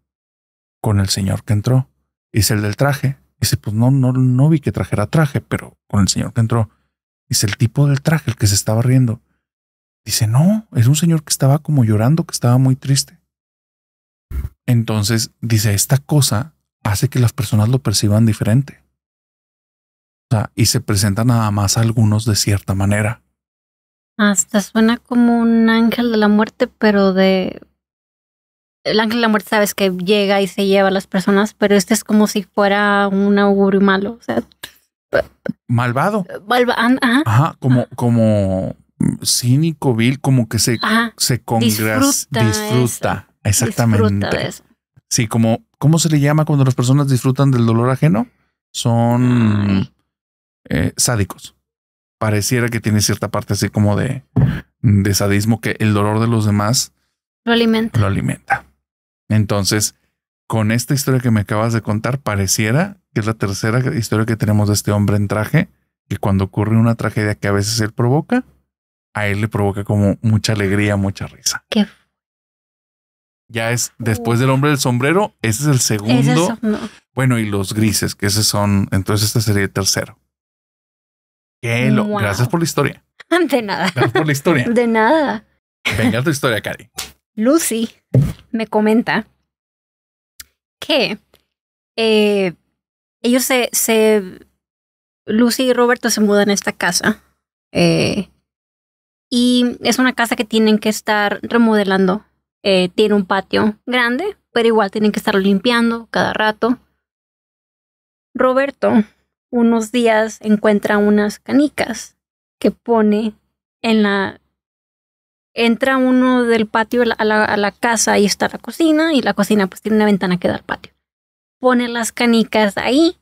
con el señor que entró. Dice el del traje. Dice, pues no, no, no vi que trajera traje, pero con el señor que entró. Dice el tipo del traje, el que se estaba riendo. Dice, no, es un señor que estaba como llorando, que estaba muy triste. Entonces, dice, esta cosa hace que las personas lo perciban diferente. O sea, y se presentan nada más a algunos de cierta manera. Hasta suena como un ángel de la muerte, pero de... El ángel de la muerte sabes que llega y se lleva a las personas, pero este es como si fuera un augurio malo, o sea... Malvado. Eh, ajá. como, como cínico, vil, como que se, se disfruta. exactamente. Sí, como, ¿cómo se le llama cuando las personas disfrutan del dolor ajeno? Son eh, sádicos pareciera que tiene cierta parte así como de, sadismo que el dolor de los demás lo alimenta. Lo alimenta. Entonces, con esta historia que me acabas de contar, pareciera que es la tercera historia que tenemos de este hombre en traje, que cuando ocurre una tragedia que a veces él provoca, a él le provoca como mucha alegría, mucha risa. ¿Qué? Ya es después del hombre del sombrero, ese es el segundo. Bueno, y los grises, que esos son, entonces este sería el tercero. Gracias por la historia. De nada. Gracias por la historia. De nada. Venga tu historia, Cari. Lucy me comenta que eh, ellos se, se, Lucy y Roberto se mudan a esta casa. Eh, y es una casa que tienen que estar remodelando. Eh, tiene un patio grande, pero igual tienen que estar limpiando cada rato. Roberto unos días encuentra unas canicas que pone en la... Entra uno del patio a la, casa y está la cocina y la cocina pues tiene una ventana que da al patio. Pone las canicas ahí.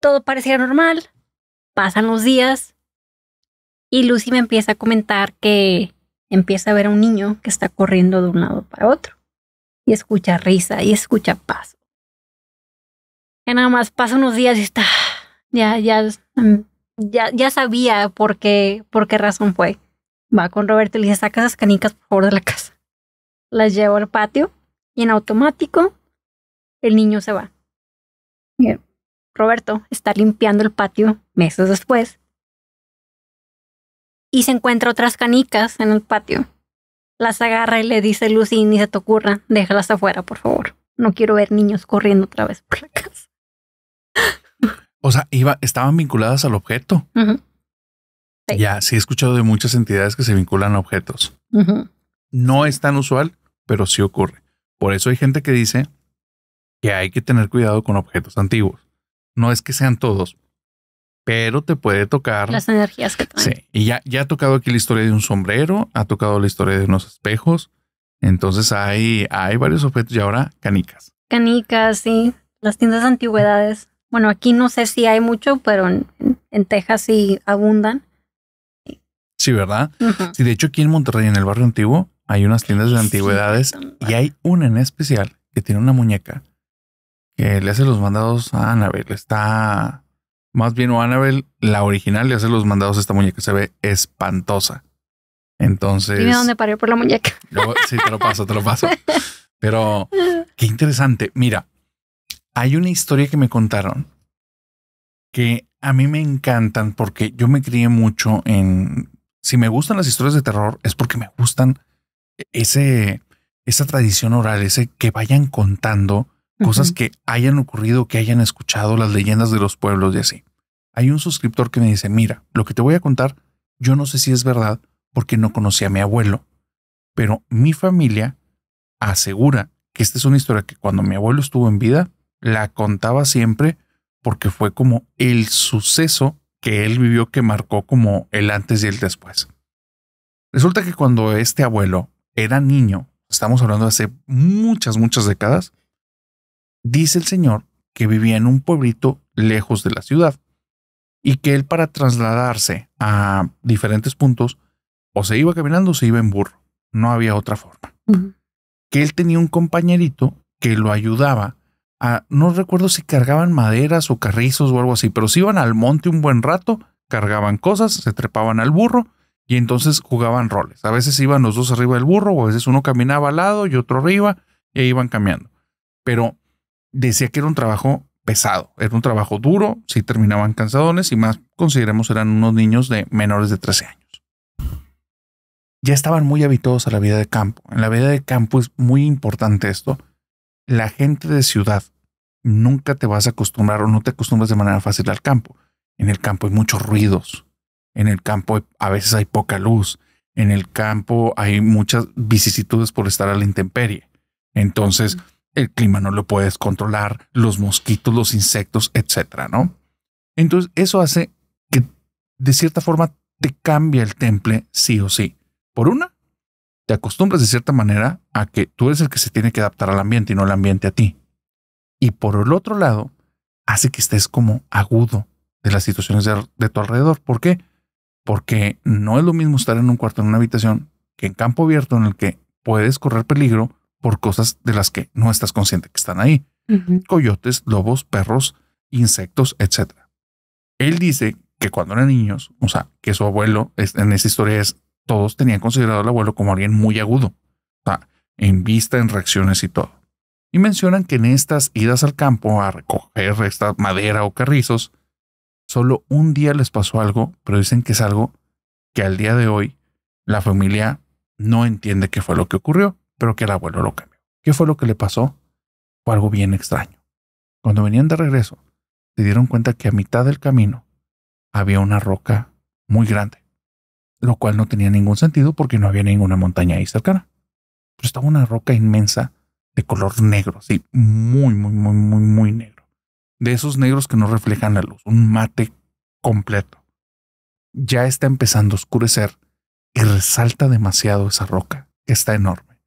Todo parecía normal. Pasan los días y Lucy me empieza a comentar que empieza a ver a un niño que está corriendo de un lado para otro y escucha risa y escucha paso. Y nada más pasa unos días y está, ya, ya, mm, ya, ya sabía por qué, por qué razón fue. Va con Roberto y le dice, saca esas canicas por favor de la casa. Las llevo al patio y en automático el niño se va. Roberto está limpiando el patio meses después y se encuentra otras canicas en el patio. Las agarra y le dice Lucy, y se te ocurra, déjalas afuera, por favor. No quiero ver niños corriendo otra vez por la casa. O sea, iba, estaban vinculadas al objeto. Ya, sí he escuchado de muchas entidades que se vinculan a objetos. No es tan usual, pero sí ocurre. Por eso hay gente que dice que hay que tener cuidado con objetos antiguos. No es que sean todos, pero te puede tocar. Las energías que traen. Sí, y ya, ya ha tocado aquí la historia de un sombrero, ha tocado la historia de unos espejos. Entonces hay, hay varios objetos y ahora canicas. Canicas, sí. Las tiendas de antigüedades. Bueno, aquí no sé si hay mucho, pero en, Texas sí abundan. Sí, ¿verdad? Sí, de hecho aquí en Monterrey, en el barrio antiguo, hay unas tiendas de antigüedades y hay una en especial que tiene una muñeca que le hace los mandados a Annabel. Está más bien, o Annabel, la original, le hace los mandados a esta muñeca. Se ve espantosa. Entonces. Dime dónde parió por la muñeca. sí, te lo paso, te lo paso. Pero qué interesante. Mira, hay una historia que me contaron que a mí me encantan porque yo me crié mucho en... Si me gustan las historias de terror es porque me gustan ese, esa tradición oral, ese que vayan contando cosas que hayan ocurrido, que hayan escuchado, las leyendas de los pueblos y así. Hay un suscriptor que me dice, mira, lo que te voy a contar, yo no sé si es verdad porque no conocí a mi abuelo, pero mi familia asegura que esta es una historia que cuando mi abuelo estuvo en vida, la contaba siempre porque fue como el suceso que él vivió que marcó como el antes y el después. Resulta que cuando este abuelo era niño, estamos hablando de hace muchas, muchas décadas, dice el señor que vivía en un pueblito lejos de la ciudad y que él para trasladarse a diferentes puntos o se iba caminando o se iba en burro. No había otra forma. Que él tenía un compañerito que lo ayudaba no recuerdo si cargaban maderas o carrizos o algo así, pero si iban al monte un buen rato, cargaban cosas, se trepaban al burro y entonces jugaban roles. A veces iban los dos arriba del burro o a veces uno caminaba al lado y otro arriba y iban cambiando. Pero decía que era un trabajo pesado, era un trabajo duro, si terminaban cansadones y más consideremos eran unos niños de menores de 13 años. Ya estaban muy habituados a la vida de campo. En la vida de campo es muy importante esto la gente de ciudad nunca te vas a acostumbrar o no te acostumbras de manera fácil al campo. En el campo hay muchos ruidos. En el campo a veces hay poca luz. En el campo hay muchas vicisitudes por estar a la intemperie. Entonces, el clima no lo puedes controlar, los mosquitos, los insectos, etcétera, ¿no? Entonces, eso hace que de cierta forma te cambie el temple sí o sí. Por una, acostumbras de cierta manera a que tú eres el que se tiene que adaptar al ambiente y no el ambiente a ti. Y por el otro lado, hace que estés como agudo de las situaciones de, tu alrededor. ¿Por qué? Porque no es lo mismo estar en un cuarto, en una habitación, que en campo abierto en el que puedes correr peligro por cosas de las que no estás consciente que están ahí. Coyotes, lobos, perros, insectos, etc. Él dice que cuando eran niños, o sea, que su abuelo en esa historia es todos tenían considerado al abuelo como alguien muy agudo, sea, en vista, en reacciones y todo. Y mencionan que en estas idas al campo a recoger esta madera o carrizos, solo un día les pasó algo, pero dicen que es algo que al día de hoy la familia no entiende qué fue lo que ocurrió, pero que el abuelo lo cambió. ¿Qué fue lo que le pasó? Fue algo bien extraño. Cuando venían de regreso, se dieron cuenta que a mitad del camino había una roca muy grande lo cual no tenía ningún sentido porque no había ninguna montaña ahí cercana. Pero estaba una roca inmensa de color negro, sí, muy, muy, muy, muy, muy negro. De esos negros que no reflejan la luz, un mate completo. Ya está empezando a oscurecer y resalta demasiado esa roca, que está enorme.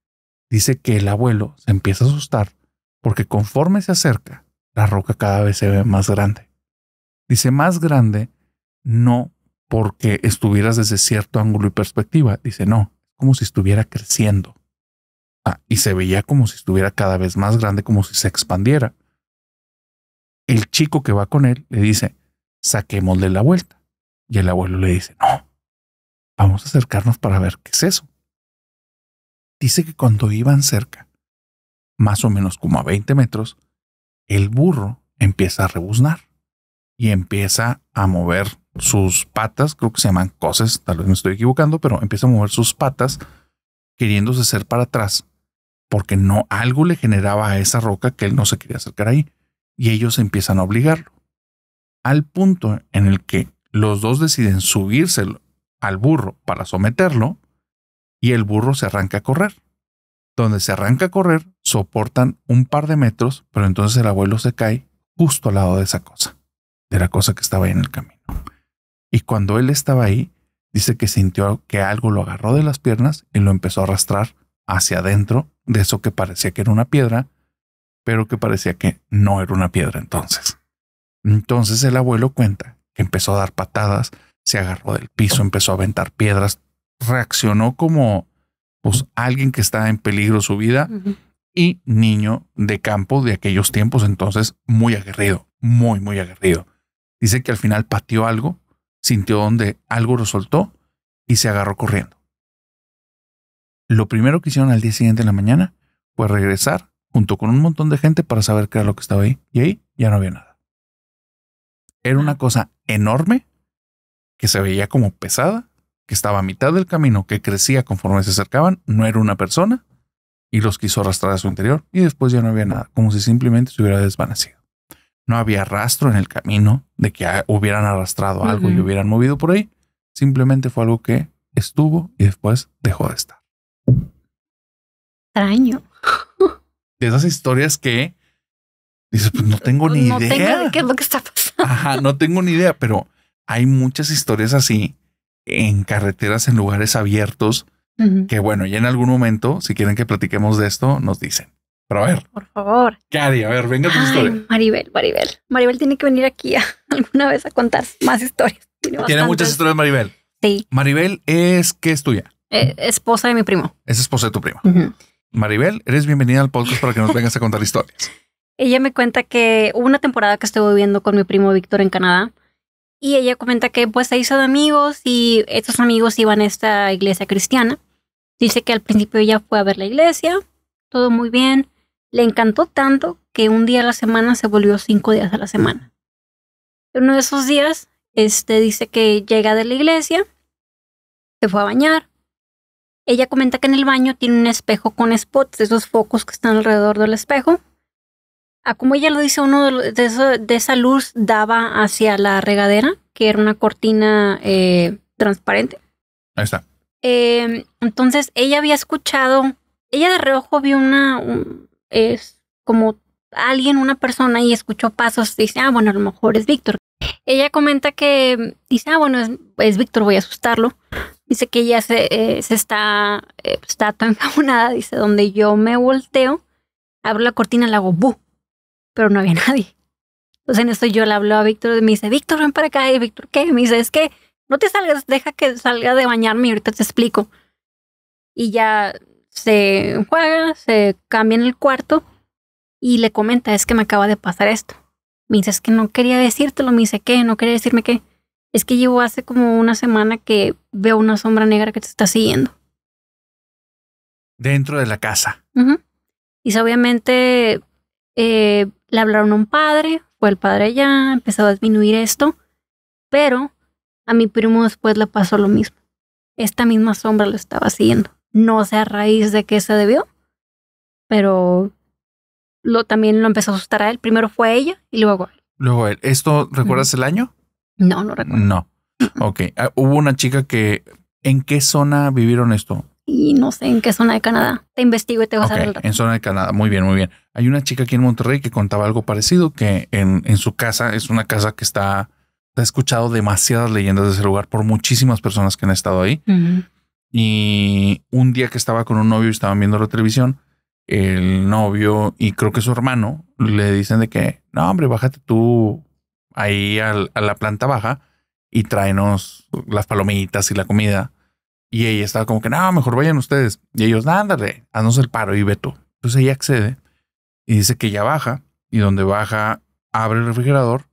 Dice que el abuelo se empieza a asustar porque conforme se acerca, la roca cada vez se ve más grande. Dice más grande, no porque estuvieras desde cierto ángulo y perspectiva. Dice, no, como si estuviera creciendo. Ah, y se veía como si estuviera cada vez más grande, como si se expandiera. El chico que va con él le dice, saquémosle la vuelta. Y el abuelo le dice, no, vamos a acercarnos para ver qué es eso. Dice que cuando iban cerca, más o menos como a 20 metros, el burro empieza a rebuznar y empieza a mover sus patas, creo que se llaman coces, tal vez me estoy equivocando, pero empieza a mover sus patas queriéndose hacer para atrás, porque no algo le generaba a esa roca que él no se quería acercar ahí, y ellos empiezan a obligarlo. Al punto en el que los dos deciden subirse al burro para someterlo, y el burro se arranca a correr. Donde se arranca a correr, soportan un par de metros, pero entonces el abuelo se cae justo al lado de esa cosa de la cosa que estaba en el camino. Y cuando él estaba ahí, dice que sintió que algo lo agarró de las piernas y lo empezó a arrastrar hacia adentro de eso que parecía que era una piedra, pero que parecía que no era una piedra entonces. Entonces el abuelo cuenta que empezó a dar patadas, se agarró del piso, empezó a aventar piedras, reaccionó como pues, alguien que estaba en peligro su vida y niño de campo de aquellos tiempos, entonces muy aguerrido, muy, muy aguerrido. Dice que al final pateó algo, sintió donde algo lo soltó y se agarró corriendo. Lo primero que hicieron al día siguiente en la mañana fue regresar junto con un montón de gente para saber qué era lo que estaba ahí. Y ahí ya no había nada. Era una cosa enorme que se veía como pesada, que estaba a mitad del camino, que crecía conforme se acercaban, no era una persona, y los quiso arrastrar a su interior, y después ya no había nada, como si simplemente se hubiera desvanecido. No había rastro en el camino de que hubieran arrastrado algo y hubieran movido por ahí. Simplemente fue algo que estuvo y después dejó de estar. Extraño. De esas historias que dices, pues no tengo ni pues idea. no idea. de qué es lo que está pasando. Ajá, no tengo ni idea, pero hay muchas historias así en carreteras, en lugares abiertos, que bueno, ya en algún momento, si quieren que platiquemos de esto, nos dicen. Pero a ver. Por favor. Cari, a ver, venga tu historia. Maribel, Maribel. Maribel tiene que venir aquí alguna vez a contar más historias. Tiene, muchas historias, Maribel. Sí. Maribel es ¿qué es tuya. Eh, esposa de mi primo. Es esposa de tu primo. Maribel, eres bienvenida al podcast para que nos vengas a contar historias. Ella me cuenta que hubo una temporada que estuvo viviendo con mi primo Víctor en Canadá y ella comenta que pues se hizo de amigos y estos amigos iban a esta iglesia cristiana. Dice que al principio ella fue a ver la iglesia, todo muy bien, le encantó tanto que un día a la semana se volvió cinco días a la semana. Uno de esos días, este dice que llega de la iglesia, se fue a bañar. Ella comenta que en el baño tiene un espejo con spots, esos focos que están alrededor del espejo. A ah, como ella lo dice, uno de, de esa luz daba hacia la regadera, que era una cortina eh, transparente. Ahí está. Em, entonces ella había escuchado, ella de reojo vio una, es como alguien, una persona y escuchó pasos, dice, ah, bueno, a lo mejor es Víctor. Ella comenta que mm, dice, ah, bueno, es, Víctor, voy a asustarlo. Dice que ella se, eh, se está, eh, está tan enfaunada dice, donde yo me volteo, abro la cortina, la hago bu, pero no había nadie. Entonces en eso yo le hablo a Víctor, me dice, Víctor, ven para acá, y Víctor, ¿qué? Me dice, es que no te salgas, deja que salga de bañarme y ahorita te explico. Y ya se juega, se cambia en el cuarto y le comenta, es que me acaba de pasar esto. Me dice, es que no quería decírtelo, me dice, ¿qué? No quería decirme qué. Es que llevo hace como una semana que veo una sombra negra que te está siguiendo. Dentro de la casa. Y obviamente eh, le hablaron a un padre, fue el padre allá, empezó a disminuir esto, pero a mi primo después le pasó lo mismo. Esta misma sombra lo estaba siguiendo. No sé a raíz de qué se debió, pero lo, también lo empezó a asustar a él. Primero fue ella y luego él. Luego él. ¿Esto recuerdas el año? No, no recuerdo. No. Ok. Ah, hubo una chica que. ¿En qué zona vivieron esto? Y no sé en qué zona de Canadá. Te investigo y te voy a dar el En zona de Canadá. Muy bien, muy bien. Hay una chica aquí en Monterrey que contaba algo parecido que en, su casa es una casa que está. Ha escuchado demasiadas leyendas de ese lugar por muchísimas personas que han estado ahí. Y un día que estaba con un novio y estaban viendo la televisión, el novio y creo que su hermano le dicen de que, no, hombre, bájate tú ahí a la planta baja y tráenos las palomitas y la comida. Y ella estaba como que, no, mejor vayan ustedes. Y ellos, ándale, haznos el paro y ve tú. Entonces ella accede y dice que ya baja y donde baja abre el refrigerador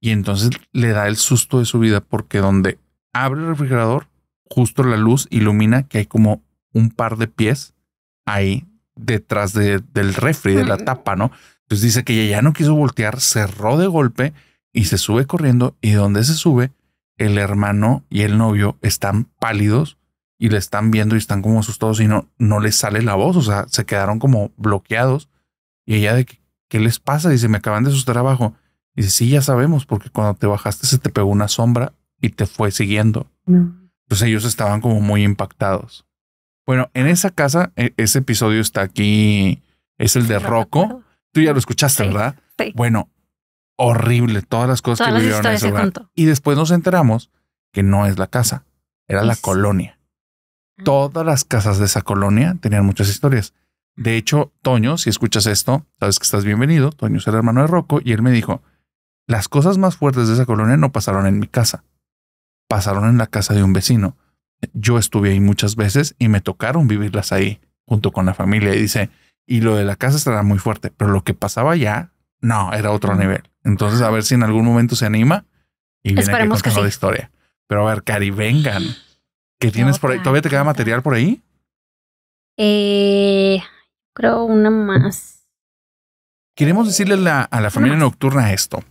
y entonces le da el susto de su vida porque donde abre el refrigerador justo la luz ilumina que hay como un par de pies ahí detrás de, del refri, de la mm. tapa, ¿no? Entonces dice que ella ya no quiso voltear, cerró de golpe y se sube corriendo y donde se sube, el hermano y el novio están pálidos y le están viendo y están como asustados y no, no les sale la voz, o sea, se quedaron como bloqueados y ella de ¿qué les pasa? Dice, me acaban de asustar abajo. Dice, sí, ya sabemos, porque cuando te bajaste se te pegó una sombra y te fue siguiendo pues ellos estaban como muy impactados. Bueno, en esa casa, e, ese episodio está aquí, es el de Rocco. Tú ya lo escuchaste, ¿verdad? Bueno, horrible, todas las cosas que vivieron en ese lugar. Y después nos enteramos que no es la casa, era la pues, colonia. Mm. Todas las casas de esa colonia tenían muchas historias. De hecho, Toño, si escuchas esto, sabes que estás bienvenido. Toño es el hermano de Rocco y él me dijo, las cosas más fuertes de esa colonia no pasaron en mi casa pasaron en la casa de un vecino. Yo estuve ahí muchas veces y me tocaron vivirlas ahí junto con la familia. Y dice, y lo de la casa estará muy fuerte, pero lo que pasaba ya, no, era otro nivel. Entonces, a ver si en algún momento se anima y viene Esperemos la historia. Pero a ver, Cari, vengan. ¿Qué tienes por ahí? ¿Todavía te queda material por ahí? Eh, creo una más. Queremos decirle a la familia nocturna esto.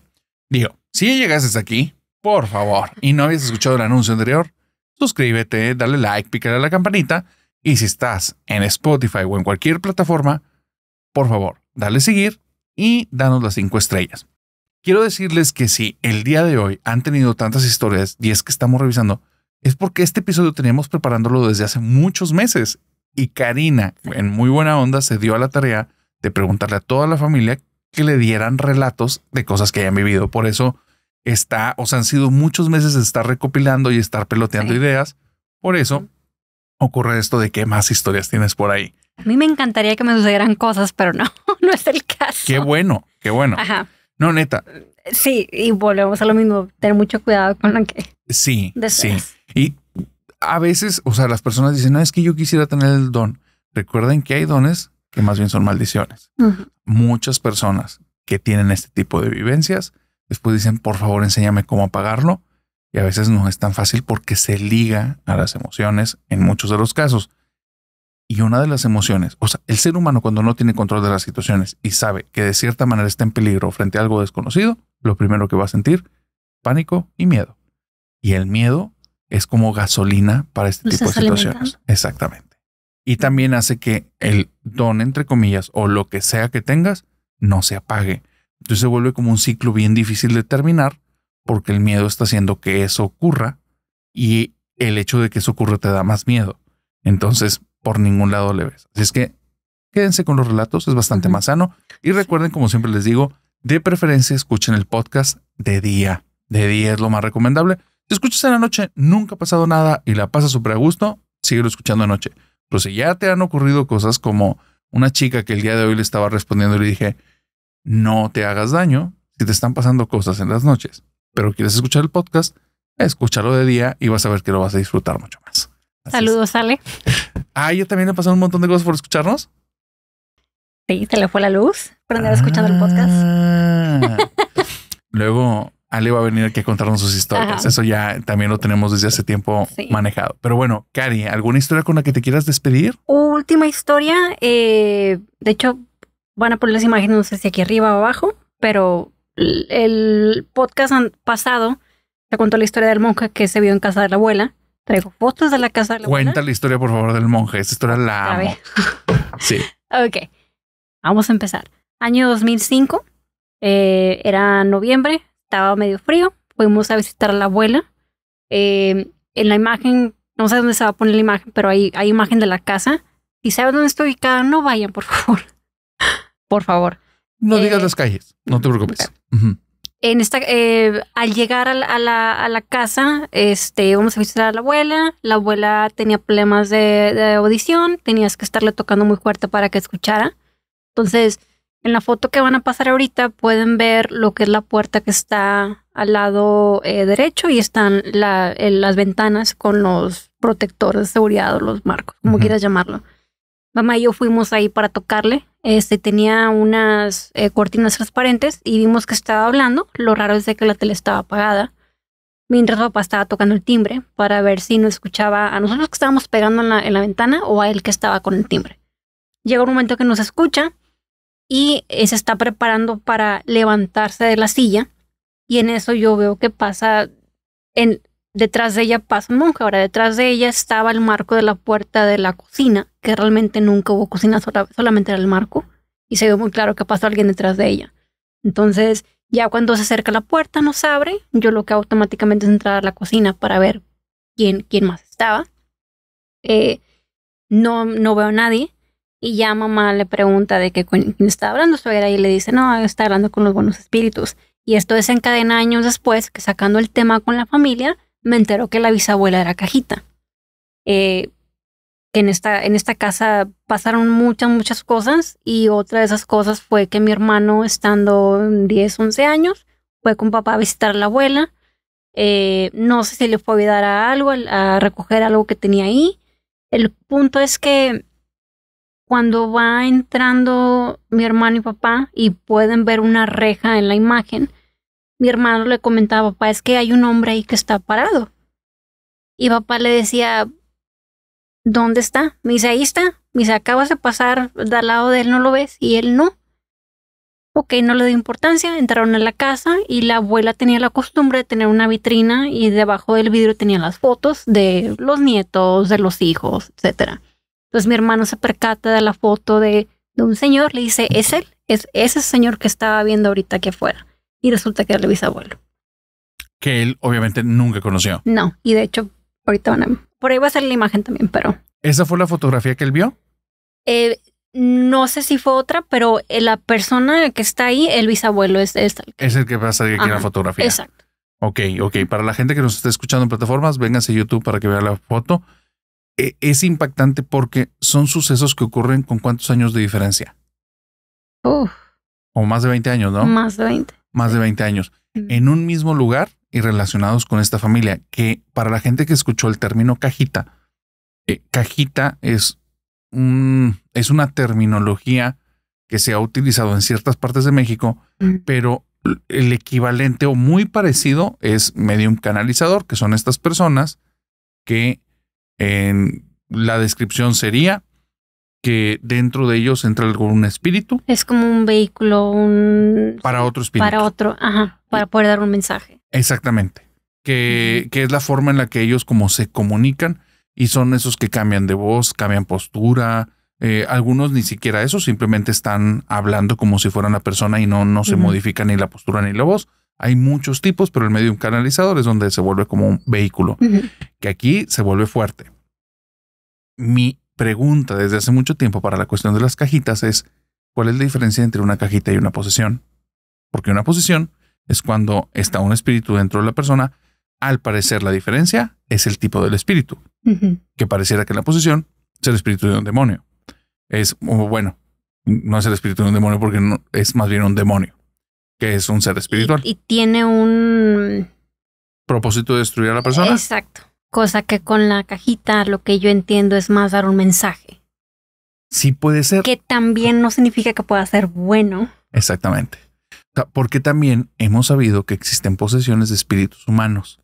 Digo, si llegases aquí, por favor, y no habías escuchado el anuncio anterior, suscríbete, dale like, pícale a la campanita. Y si estás en Spotify o en cualquier plataforma, por favor, dale seguir y danos las cinco estrellas. Quiero decirles que si el día de hoy han tenido tantas historias y es que estamos revisando, es porque este episodio teníamos preparándolo desde hace muchos meses y Karina, en muy buena onda, se dio a la tarea de preguntarle a toda la familia que le dieran relatos de cosas que hayan vivido. Por eso está, o sea, han sido muchos meses de estar recopilando y estar peloteando ideas. Por eso ocurre esto de qué más historias tienes por ahí. A mí me encantaría que me sucedieran cosas, pero no, no es el caso. Qué bueno, qué bueno. Ajá. No, neta. Sí, y volvemos a lo mismo, tener mucho cuidado con lo que. Sí, sí. Y a veces, o sea, las personas dicen, no, es que yo quisiera tener el don. Recuerden que hay dones que más bien son maldiciones. Muchas personas que tienen este tipo de vivencias Después dicen, por favor, enséñame cómo apagarlo. Y a veces no es tan fácil porque se liga a las emociones en muchos de los casos. Y una de las emociones, o sea, el ser humano cuando no tiene control de las situaciones y sabe que de cierta manera está en peligro frente a algo desconocido, lo primero que va a sentir, pánico y miedo. Y el miedo es como gasolina para este tipo de situaciones. Exactamente. Y también hace que el don, entre comillas, o lo que sea que tengas, no se apague, entonces se vuelve como un ciclo bien difícil de terminar porque el miedo está haciendo que eso ocurra y el hecho de que eso ocurra te da más miedo. Entonces, por ningún lado le ves. Así es que quédense con los relatos, es bastante más sano. Y recuerden, como siempre les digo, de preferencia escuchen el podcast de día. De día es lo más recomendable. Si escuchas en la noche, nunca ha pasado nada y la pasa súper a gusto, síguelo escuchando anoche. Pero si ya te han ocurrido cosas como una chica que el día de hoy le estaba respondiendo y le dije, no te hagas daño si te están pasando cosas en las noches, pero quieres escuchar el podcast, escúchalo de día y vas a ver que lo vas a disfrutar mucho más. Saludos, Ale. Ah, yo también le pasado un montón de cosas por escucharnos. Sí, te le fue la luz por andar escuchando el ah. podcast. Luego Ale va a venir aquí a contarnos sus historias. Eso ya también lo tenemos desde hace tiempo manejado. Pero bueno, Cari, ¿alguna historia con la que te quieras despedir? Última historia. Eh, de hecho, van a poner las imágenes, no sé si aquí arriba o abajo, pero el podcast pasado se contó la historia del monje que se vio en casa de la abuela. Traigo fotos de la casa de la Cuenta abuela. la historia, por favor, del monje. Esa historia la amo. sí. Ok. Vamos a empezar. Año 2005. Eh, era noviembre. Estaba medio frío. Fuimos a visitar a la abuela. Eh, en la imagen, no sé dónde se va a poner la imagen, pero hay, hay imagen de la casa. Si saben dónde está ubicada, no vayan, por favor por favor. No eh, digas las calles, no te preocupes. En esta, eh, al llegar a la, casa, este, vamos a visitar a la abuela. La abuela tenía problemas de, audición, tenías que estarle tocando muy fuerte para que escuchara. Entonces, en la foto que van a pasar ahorita pueden ver lo que es la puerta que está al lado eh, derecho y están las ventanas con los protectores de seguridad los marcos, como quieras llamarlo mamá y yo fuimos ahí para tocarle. Este tenía unas eh, cortinas transparentes y vimos que estaba hablando. Lo raro es de que la tele estaba apagada. Mientras papá estaba tocando el timbre para ver si nos escuchaba a nosotros que estábamos pegando en la, ventana o a él que estaba con el timbre. Llega un momento que nos escucha y eh, se está preparando para levantarse de la silla. Y en eso yo veo que pasa en Detrás de ella pasa un monje. Ahora, detrás de ella estaba el marco de la puerta de la cocina, que realmente nunca hubo cocina, solamente era el marco. Y se vio muy claro que pasó alguien detrás de ella. Entonces, ya cuando se acerca la puerta, no se abre. Yo lo que automáticamente es entrar a la cocina para ver quién, quién más estaba. Eh, no, no veo a nadie. Y ya mamá le pregunta de qué quién está hablando. Su y le dice, no, está hablando con los buenos espíritus. Y esto desencadena años después que sacando el tema con la familia, me enteró que la bisabuela era cajita. Eh, en esta, en esta casa pasaron muchas, muchas cosas y otra de esas cosas fue que mi hermano, estando 10, 11 años, fue con papá a visitar a la abuela. Eh, no sé si le fue a ayudar a algo, a recoger algo que tenía ahí. El punto es que cuando va entrando mi hermano y papá y pueden ver una reja en la imagen, mi hermano le comentaba, papá, es que hay un hombre ahí que está parado. Y papá le decía, ¿dónde está? Me dice, ahí está. Me dice, acabas de pasar de al lado de él, ¿no lo ves? Y él no. Ok, no le dio importancia. Entraron en la casa y la abuela tenía la costumbre de tener una vitrina y debajo del vidrio tenía las fotos de los nietos, de los hijos, etc. Entonces mi hermano se percata de la foto de, de un señor, le dice, es él, es ese señor que estaba viendo ahorita aquí afuera y resulta que era el bisabuelo. Que él obviamente nunca conoció. No, y de hecho, ahorita van a... Por ahí va a salir la imagen también, pero... ¿Esa fue la fotografía que él vio? Eh, no sé si fue otra, pero eh, la persona que está ahí, el bisabuelo, es, es, el, que... es el que va a salir aquí en la fotografía. Exacto. Ok, ok. Para la gente que nos está escuchando en plataformas, vénganse a YouTube para que vea la foto. E, es impactante porque son sucesos que ocurren con cuántos años de diferencia. Uf. O más de 20 años, ¿no? Más de 20 más de 20 años, en un mismo lugar y relacionados con esta familia, que para la gente que escuchó el término cajita, eh, cajita es, un, es una terminología que se ha utilizado en ciertas partes de México, pero el equivalente o muy parecido es medium canalizador, que son estas personas que en la descripción sería que dentro de ellos entra algún espíritu. Es como un vehículo, un... Para otro espíritu. Para otro, ajá, para poder dar un mensaje. Exactamente. Que, que es la forma en la que ellos como se comunican y son esos que cambian de voz, cambian postura. Eh, algunos ni siquiera eso, simplemente están hablando como si fuera una persona y no, no se modifica ni la postura ni la voz. Hay muchos tipos, pero el un canalizador es donde se vuelve como un vehículo, que aquí se vuelve fuerte. Mi pregunta desde hace mucho tiempo para la cuestión de las cajitas es, ¿cuál es la diferencia entre una cajita y una posesión? Porque una posesión es cuando está un espíritu dentro de la persona. Al parecer la diferencia es el tipo del espíritu, que pareciera que la posesión es el espíritu de un demonio. Es, bueno, no es el espíritu de un demonio porque es más bien un demonio, que es un ser espiritual. y tiene un... Propósito de destruir a la persona. Exacto cosa que con la cajita lo que yo entiendo es más dar un mensaje. Sí puede ser. Que también no significa que pueda ser bueno. Exactamente. Porque también hemos sabido que existen posesiones de espíritus humanos.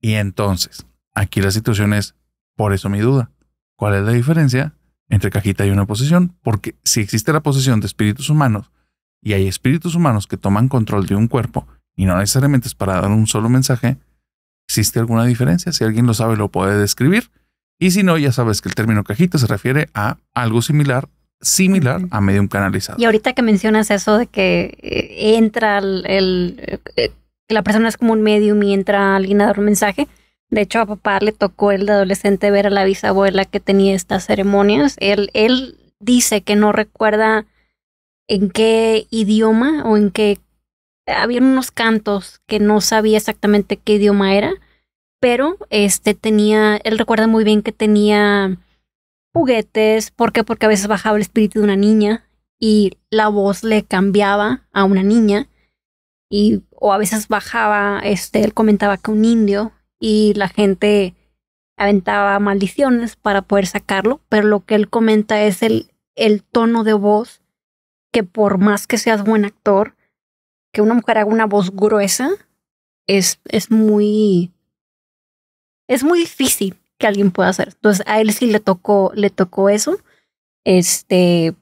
Y entonces, aquí la situación es, por eso mi duda, ¿cuál es la diferencia entre cajita y una posesión? Porque si existe la posesión de espíritus humanos y hay espíritus humanos que toman control de un cuerpo y no necesariamente es para dar un solo mensaje, ¿Existe alguna diferencia? Si alguien lo sabe, lo puede describir. Y si no, ya sabes que el término cajita se refiere a algo similar, similar a medium canalizado. Y ahorita que mencionas eso de que eh, entra el, el eh, eh, la persona es como un medium y entra alguien a dar un mensaje. De hecho, a papá le tocó el de adolescente ver a la bisabuela que tenía estas ceremonias. Él, él dice que no recuerda en qué idioma o en qué había unos cantos que no sabía exactamente qué idioma era, pero este tenía, él recuerda muy bien que tenía juguetes, ¿por qué? Porque a veces bajaba el espíritu de una niña y la voz le cambiaba a una niña y o a veces bajaba, este, él comentaba que un indio y la gente aventaba maldiciones para poder sacarlo, pero lo que él comenta es el, el tono de voz que por más que seas buen actor, que una mujer haga una voz gruesa es, es muy. Es muy difícil que alguien pueda hacer. Entonces a él sí le tocó, le tocó eso. Este.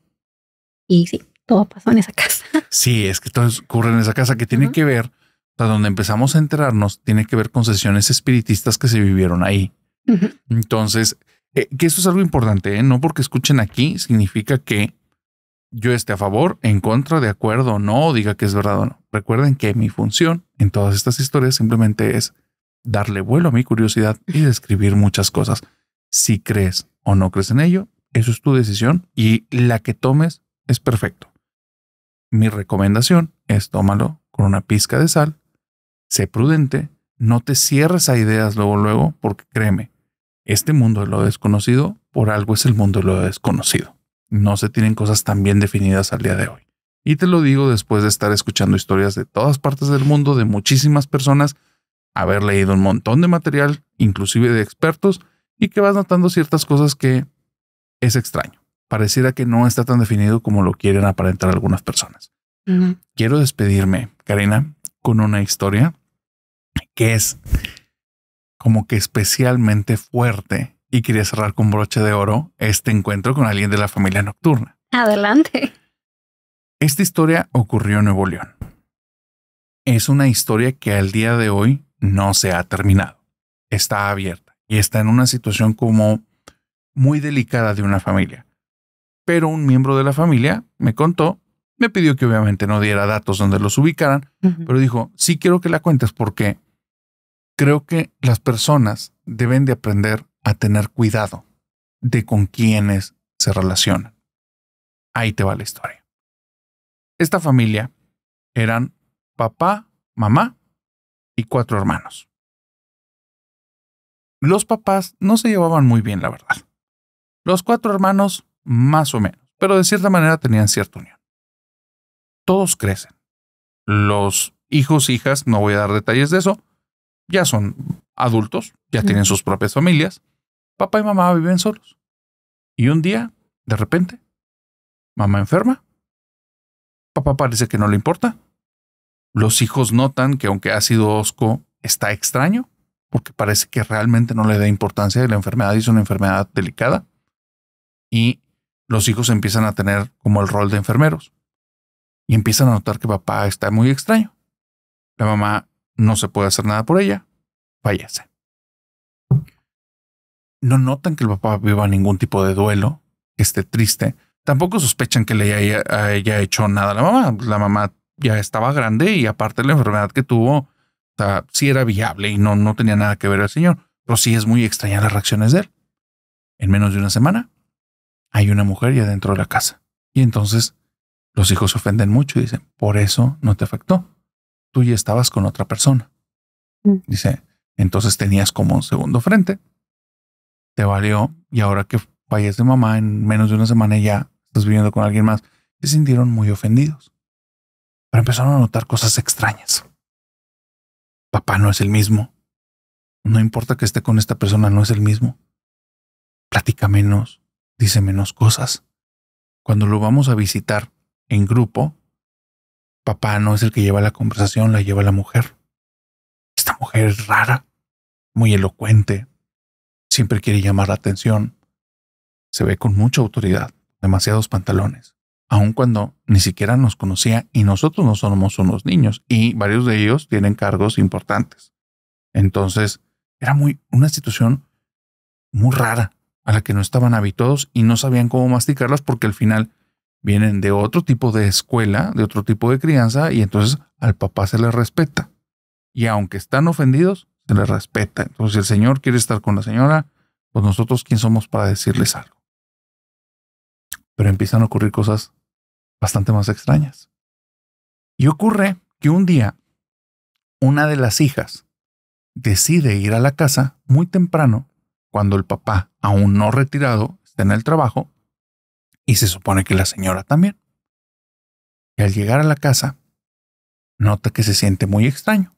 Y sí, todo pasó en esa casa. Sí, es que todo ocurre en esa casa que tiene que ver, hasta donde empezamos a enterarnos, tiene que ver con sesiones espiritistas que se vivieron ahí. Entonces, eh, que eso es algo importante, ¿eh? no porque escuchen aquí significa que yo esté a favor, en contra, de acuerdo no, diga que es verdad o no. Recuerden que mi función en todas estas historias simplemente es darle vuelo a mi curiosidad y describir muchas cosas. Si crees o no crees en ello, eso es tu decisión y la que tomes es perfecto. Mi recomendación es tómalo con una pizca de sal, sé prudente, no te cierres a ideas luego luego, porque créeme, este mundo de lo desconocido por algo es el mundo de lo desconocido. No se tienen cosas tan bien definidas al día de hoy. Y te lo digo después de estar escuchando historias de todas partes del mundo, de muchísimas personas, haber leído un montón de material, inclusive de expertos, y que vas notando ciertas cosas que es extraño. Pareciera que no está tan definido como lo quieren aparentar algunas personas. Quiero despedirme, Karina, con una historia que es como que especialmente fuerte y quería cerrar con broche de oro este encuentro con alguien de la familia nocturna. Adelante. Esta historia ocurrió en Nuevo León. Es una historia que al día de hoy no se ha terminado. Está abierta y está en una situación como muy delicada de una familia. Pero un miembro de la familia me contó, me pidió que obviamente no diera datos donde los ubicaran, pero dijo, sí quiero que la cuentes porque creo que las personas deben de aprender a tener cuidado de con quienes se relacionan. Ahí te va la historia. Esta familia eran papá, mamá y cuatro hermanos. Los papás no se llevaban muy bien, la verdad. Los cuatro hermanos, más o menos, pero de cierta manera tenían cierta unión. Todos crecen. Los hijos, hijas, no voy a dar detalles de eso, ya son adultos, ya tienen sus propias familias. Papá y mamá viven solos. Y un día, de repente, mamá enferma Papá parece que no le importa. Los hijos notan que aunque ha sido osco está extraño, porque parece que realmente no le da importancia a la enfermedad y es una enfermedad delicada, y los hijos empiezan a tener como el rol de enfermeros y empiezan a notar que papá está muy extraño. La mamá no se puede hacer nada por ella, fallece. No notan que el papá viva ningún tipo de duelo, que esté triste, tampoco sospechan que le haya, hecho nada a la mamá. La mamá ya estaba grande y aparte de la enfermedad que tuvo, o sí era viable y no, no tenía nada que ver al señor. Pero sí es muy extraña las reacciones de él. En menos de una semana hay una mujer ya dentro de la casa. Y entonces los hijos se ofenden mucho y dicen, por eso no te afectó. Tú ya estabas con otra persona. Mm. Dice, entonces tenías como un segundo frente. Te valió y ahora que vayas de mamá en menos de una semana ya viviendo con alguien más, se sintieron muy ofendidos. Pero empezaron a notar cosas extrañas. Papá no es el mismo. No importa que esté con esta persona, no es el mismo. Platica menos, dice menos cosas. Cuando lo vamos a visitar en grupo, papá no es el que lleva la conversación, la lleva la mujer. Esta mujer es rara, muy elocuente, siempre quiere llamar la atención, se ve con mucha autoridad demasiados pantalones, aun cuando ni siquiera nos conocía y nosotros no somos unos niños y varios de ellos tienen cargos importantes. Entonces, era muy una situación muy rara a la que no estaban habituados y no sabían cómo masticarlas porque al final vienen de otro tipo de escuela, de otro tipo de crianza y entonces al papá se le respeta. Y aunque están ofendidos, se les respeta. Entonces, si el señor quiere estar con la señora, pues nosotros quién somos para decirles algo pero empiezan a ocurrir cosas bastante más extrañas. Y ocurre que un día una de las hijas decide ir a la casa muy temprano, cuando el papá, aún no retirado, está en el trabajo, y se supone que la señora también. Y al llegar a la casa, nota que se siente muy extraño.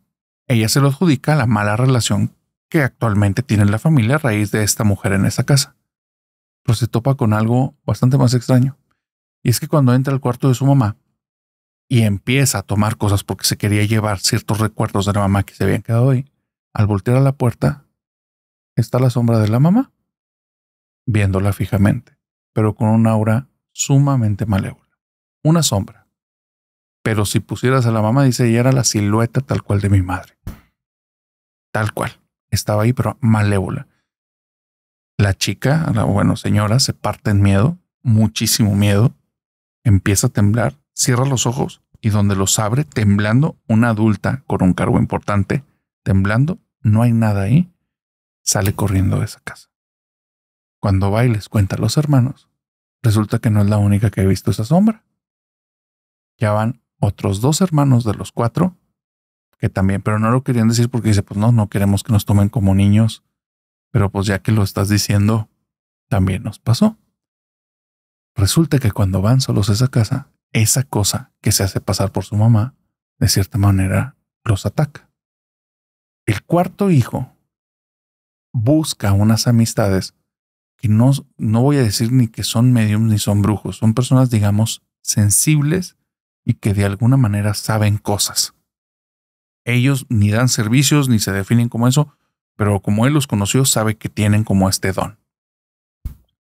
Ella se lo adjudica a la mala relación que actualmente tiene la familia a raíz de esta mujer en esa casa pero pues, se topa con algo bastante más extraño. Y es que cuando entra al cuarto de su mamá y empieza a tomar cosas porque se quería llevar ciertos recuerdos de la mamá que se habían quedado ahí, al voltear a la puerta está la sombra de la mamá, viéndola fijamente, pero con un aura sumamente malévola. Una sombra. Pero si pusieras a la mamá, dice, ella era la silueta tal cual de mi madre. Tal cual. Estaba ahí, pero malévola. La chica, la bueno, señora, se parte en miedo, muchísimo miedo, empieza a temblar, cierra los ojos y donde los abre, temblando, una adulta con un cargo importante, temblando, no hay nada ahí, sale corriendo de esa casa. Cuando va y les cuenta a los hermanos, resulta que no es la única que ha visto esa sombra. Ya van otros dos hermanos de los cuatro, que también, pero no lo querían decir porque dice, pues no, no queremos que nos tomen como niños pero pues ya que lo estás diciendo, también nos pasó. Resulta que cuando van solos a esa casa, esa cosa que se hace pasar por su mamá, de cierta manera, los ataca. El cuarto hijo busca unas amistades que no, no voy a decir ni que son mediums ni son brujos, son personas, digamos, sensibles y que de alguna manera saben cosas. Ellos ni dan servicios ni se definen como eso, pero como él los conoció, sabe que tienen como este don.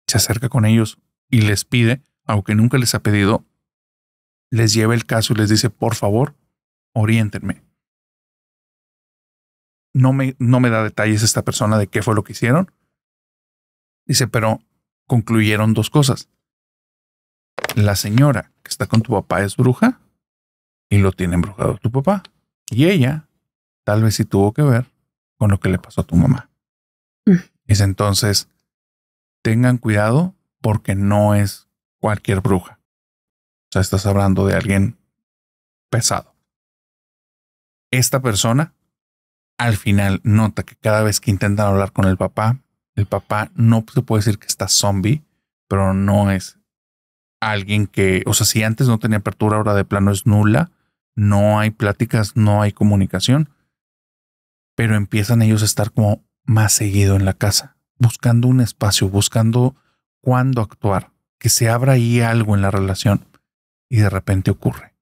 Se acerca con ellos y les pide, aunque nunca les ha pedido, les lleva el caso y les dice, por favor, oriéntenme. No me, no me da detalles esta persona de qué fue lo que hicieron. Dice, pero concluyeron dos cosas. La señora que está con tu papá es bruja y lo tiene embrujado tu papá. Y ella tal vez sí tuvo que ver con lo que le pasó a tu mamá. Mm. es entonces, tengan cuidado porque no es cualquier bruja. O sea, estás hablando de alguien pesado. Esta persona al final nota que cada vez que intentan hablar con el papá, el papá no se puede decir que está zombie, pero no es alguien que, o sea, si antes no tenía apertura, ahora de plano es nula, no hay pláticas, no hay comunicación pero empiezan ellos a estar como más seguido en la casa, buscando un espacio, buscando cuándo actuar, que se abra ahí algo en la relación y de repente ocurre.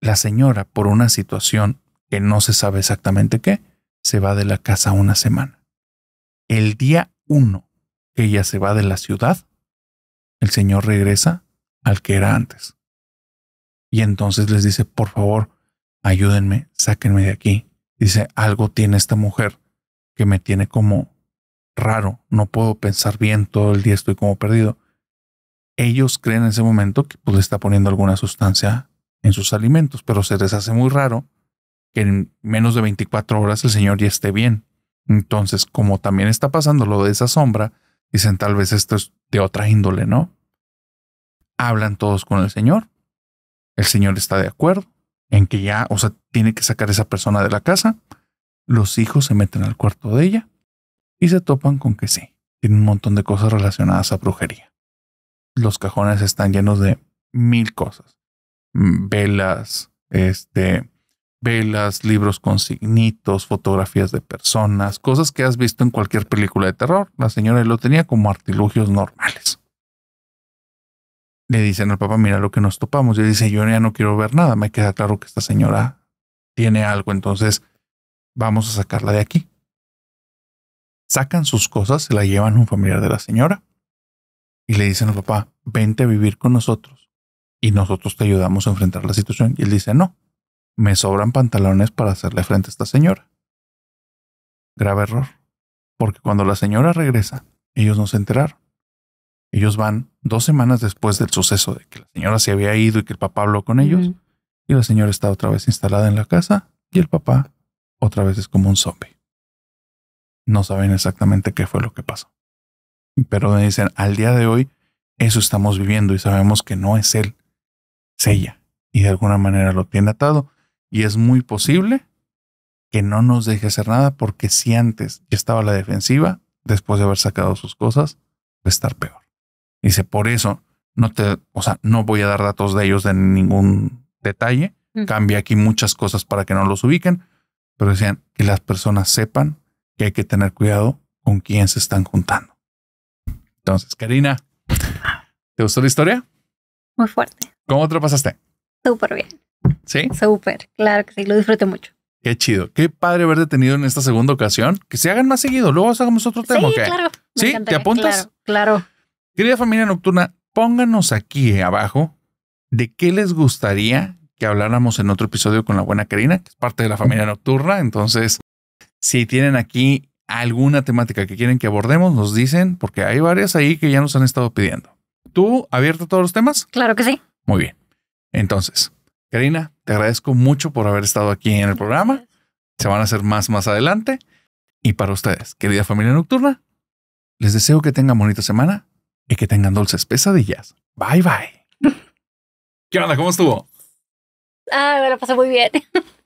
La señora, por una situación que no se sabe exactamente qué, se va de la casa una semana. El día uno que ella se va de la ciudad, el señor regresa al que era antes. Y entonces les dice, por favor, ayúdenme, sáquenme de aquí, Dice, algo tiene esta mujer que me tiene como raro, no puedo pensar bien, todo el día estoy como perdido. Ellos creen en ese momento que pues, le está poniendo alguna sustancia en sus alimentos, pero se les hace muy raro que en menos de 24 horas el Señor ya esté bien. Entonces, como también está pasando lo de esa sombra, dicen tal vez esto es de otra índole, ¿no? Hablan todos con el Señor. El Señor está de acuerdo en que ya, o sea, tiene que sacar a esa persona de la casa. Los hijos se meten al cuarto de ella y se topan con que sí, tiene un montón de cosas relacionadas a brujería. Los cajones están llenos de mil cosas. Mm, velas, este, velas, libros con signitos, fotografías de personas, cosas que has visto en cualquier película de terror. La señora lo tenía como artilugios normales le dicen al papá, mira lo que nos topamos. Y él dice, yo ya no quiero ver nada. Me queda claro que esta señora tiene algo, entonces vamos a sacarla de aquí. Sacan sus cosas, se la llevan a un familiar de la señora y le dicen al papá, vente a vivir con nosotros y nosotros te ayudamos a enfrentar la situación. Y él dice, no, me sobran pantalones para hacerle frente a esta señora. Grave error, porque cuando la señora regresa, ellos no se enteraron. Ellos van dos semanas después del suceso de que la señora se había ido y que el papá habló con ellos. Y la señora está otra vez instalada en la casa y el papá otra vez es como un zombie. No saben exactamente qué fue lo que pasó. Pero dicen, al día de hoy, eso estamos viviendo y sabemos que no es él, es ella. Y de alguna manera lo tiene atado. Y es muy posible que no nos deje hacer nada porque si antes ya estaba la defensiva, después de haber sacado sus cosas, va a estar peor. Dice, por eso no te, o sea, no voy a dar datos de ellos de ningún detalle. Cambia aquí muchas cosas para que no los ubiquen, pero decían que las personas sepan que hay que tener cuidado con quién se están juntando. Entonces, Karina, ¿te gustó la historia? Muy fuerte. ¿Cómo te lo pasaste? Súper bien. ¿Sí? Súper, claro que sí, lo disfruté mucho. Qué chido. Qué padre haberte tenido en esta segunda ocasión. Que se hagan más seguido. Luego hagamos otro tema. Sí, claro. ¿Sí? ¿Te apuntas? Claro, claro. Querida familia nocturna, pónganos aquí abajo de qué les gustaría que habláramos en otro episodio con la buena Karina, que es parte de la familia nocturna. Entonces, si tienen aquí alguna temática que quieren que abordemos, nos dicen, porque hay varias ahí que ya nos han estado pidiendo. ¿Tú abierto todos los temas? Claro que sí. Muy bien. Entonces, Karina, te agradezco mucho por haber estado aquí en el programa. Se van a hacer más más adelante. Y para ustedes, querida familia nocturna, les deseo que tengan bonita semana y que tengan dulces pesadillas. Bye bye. ¿Qué onda? ¿Cómo estuvo? Ah, me lo pasé muy bien.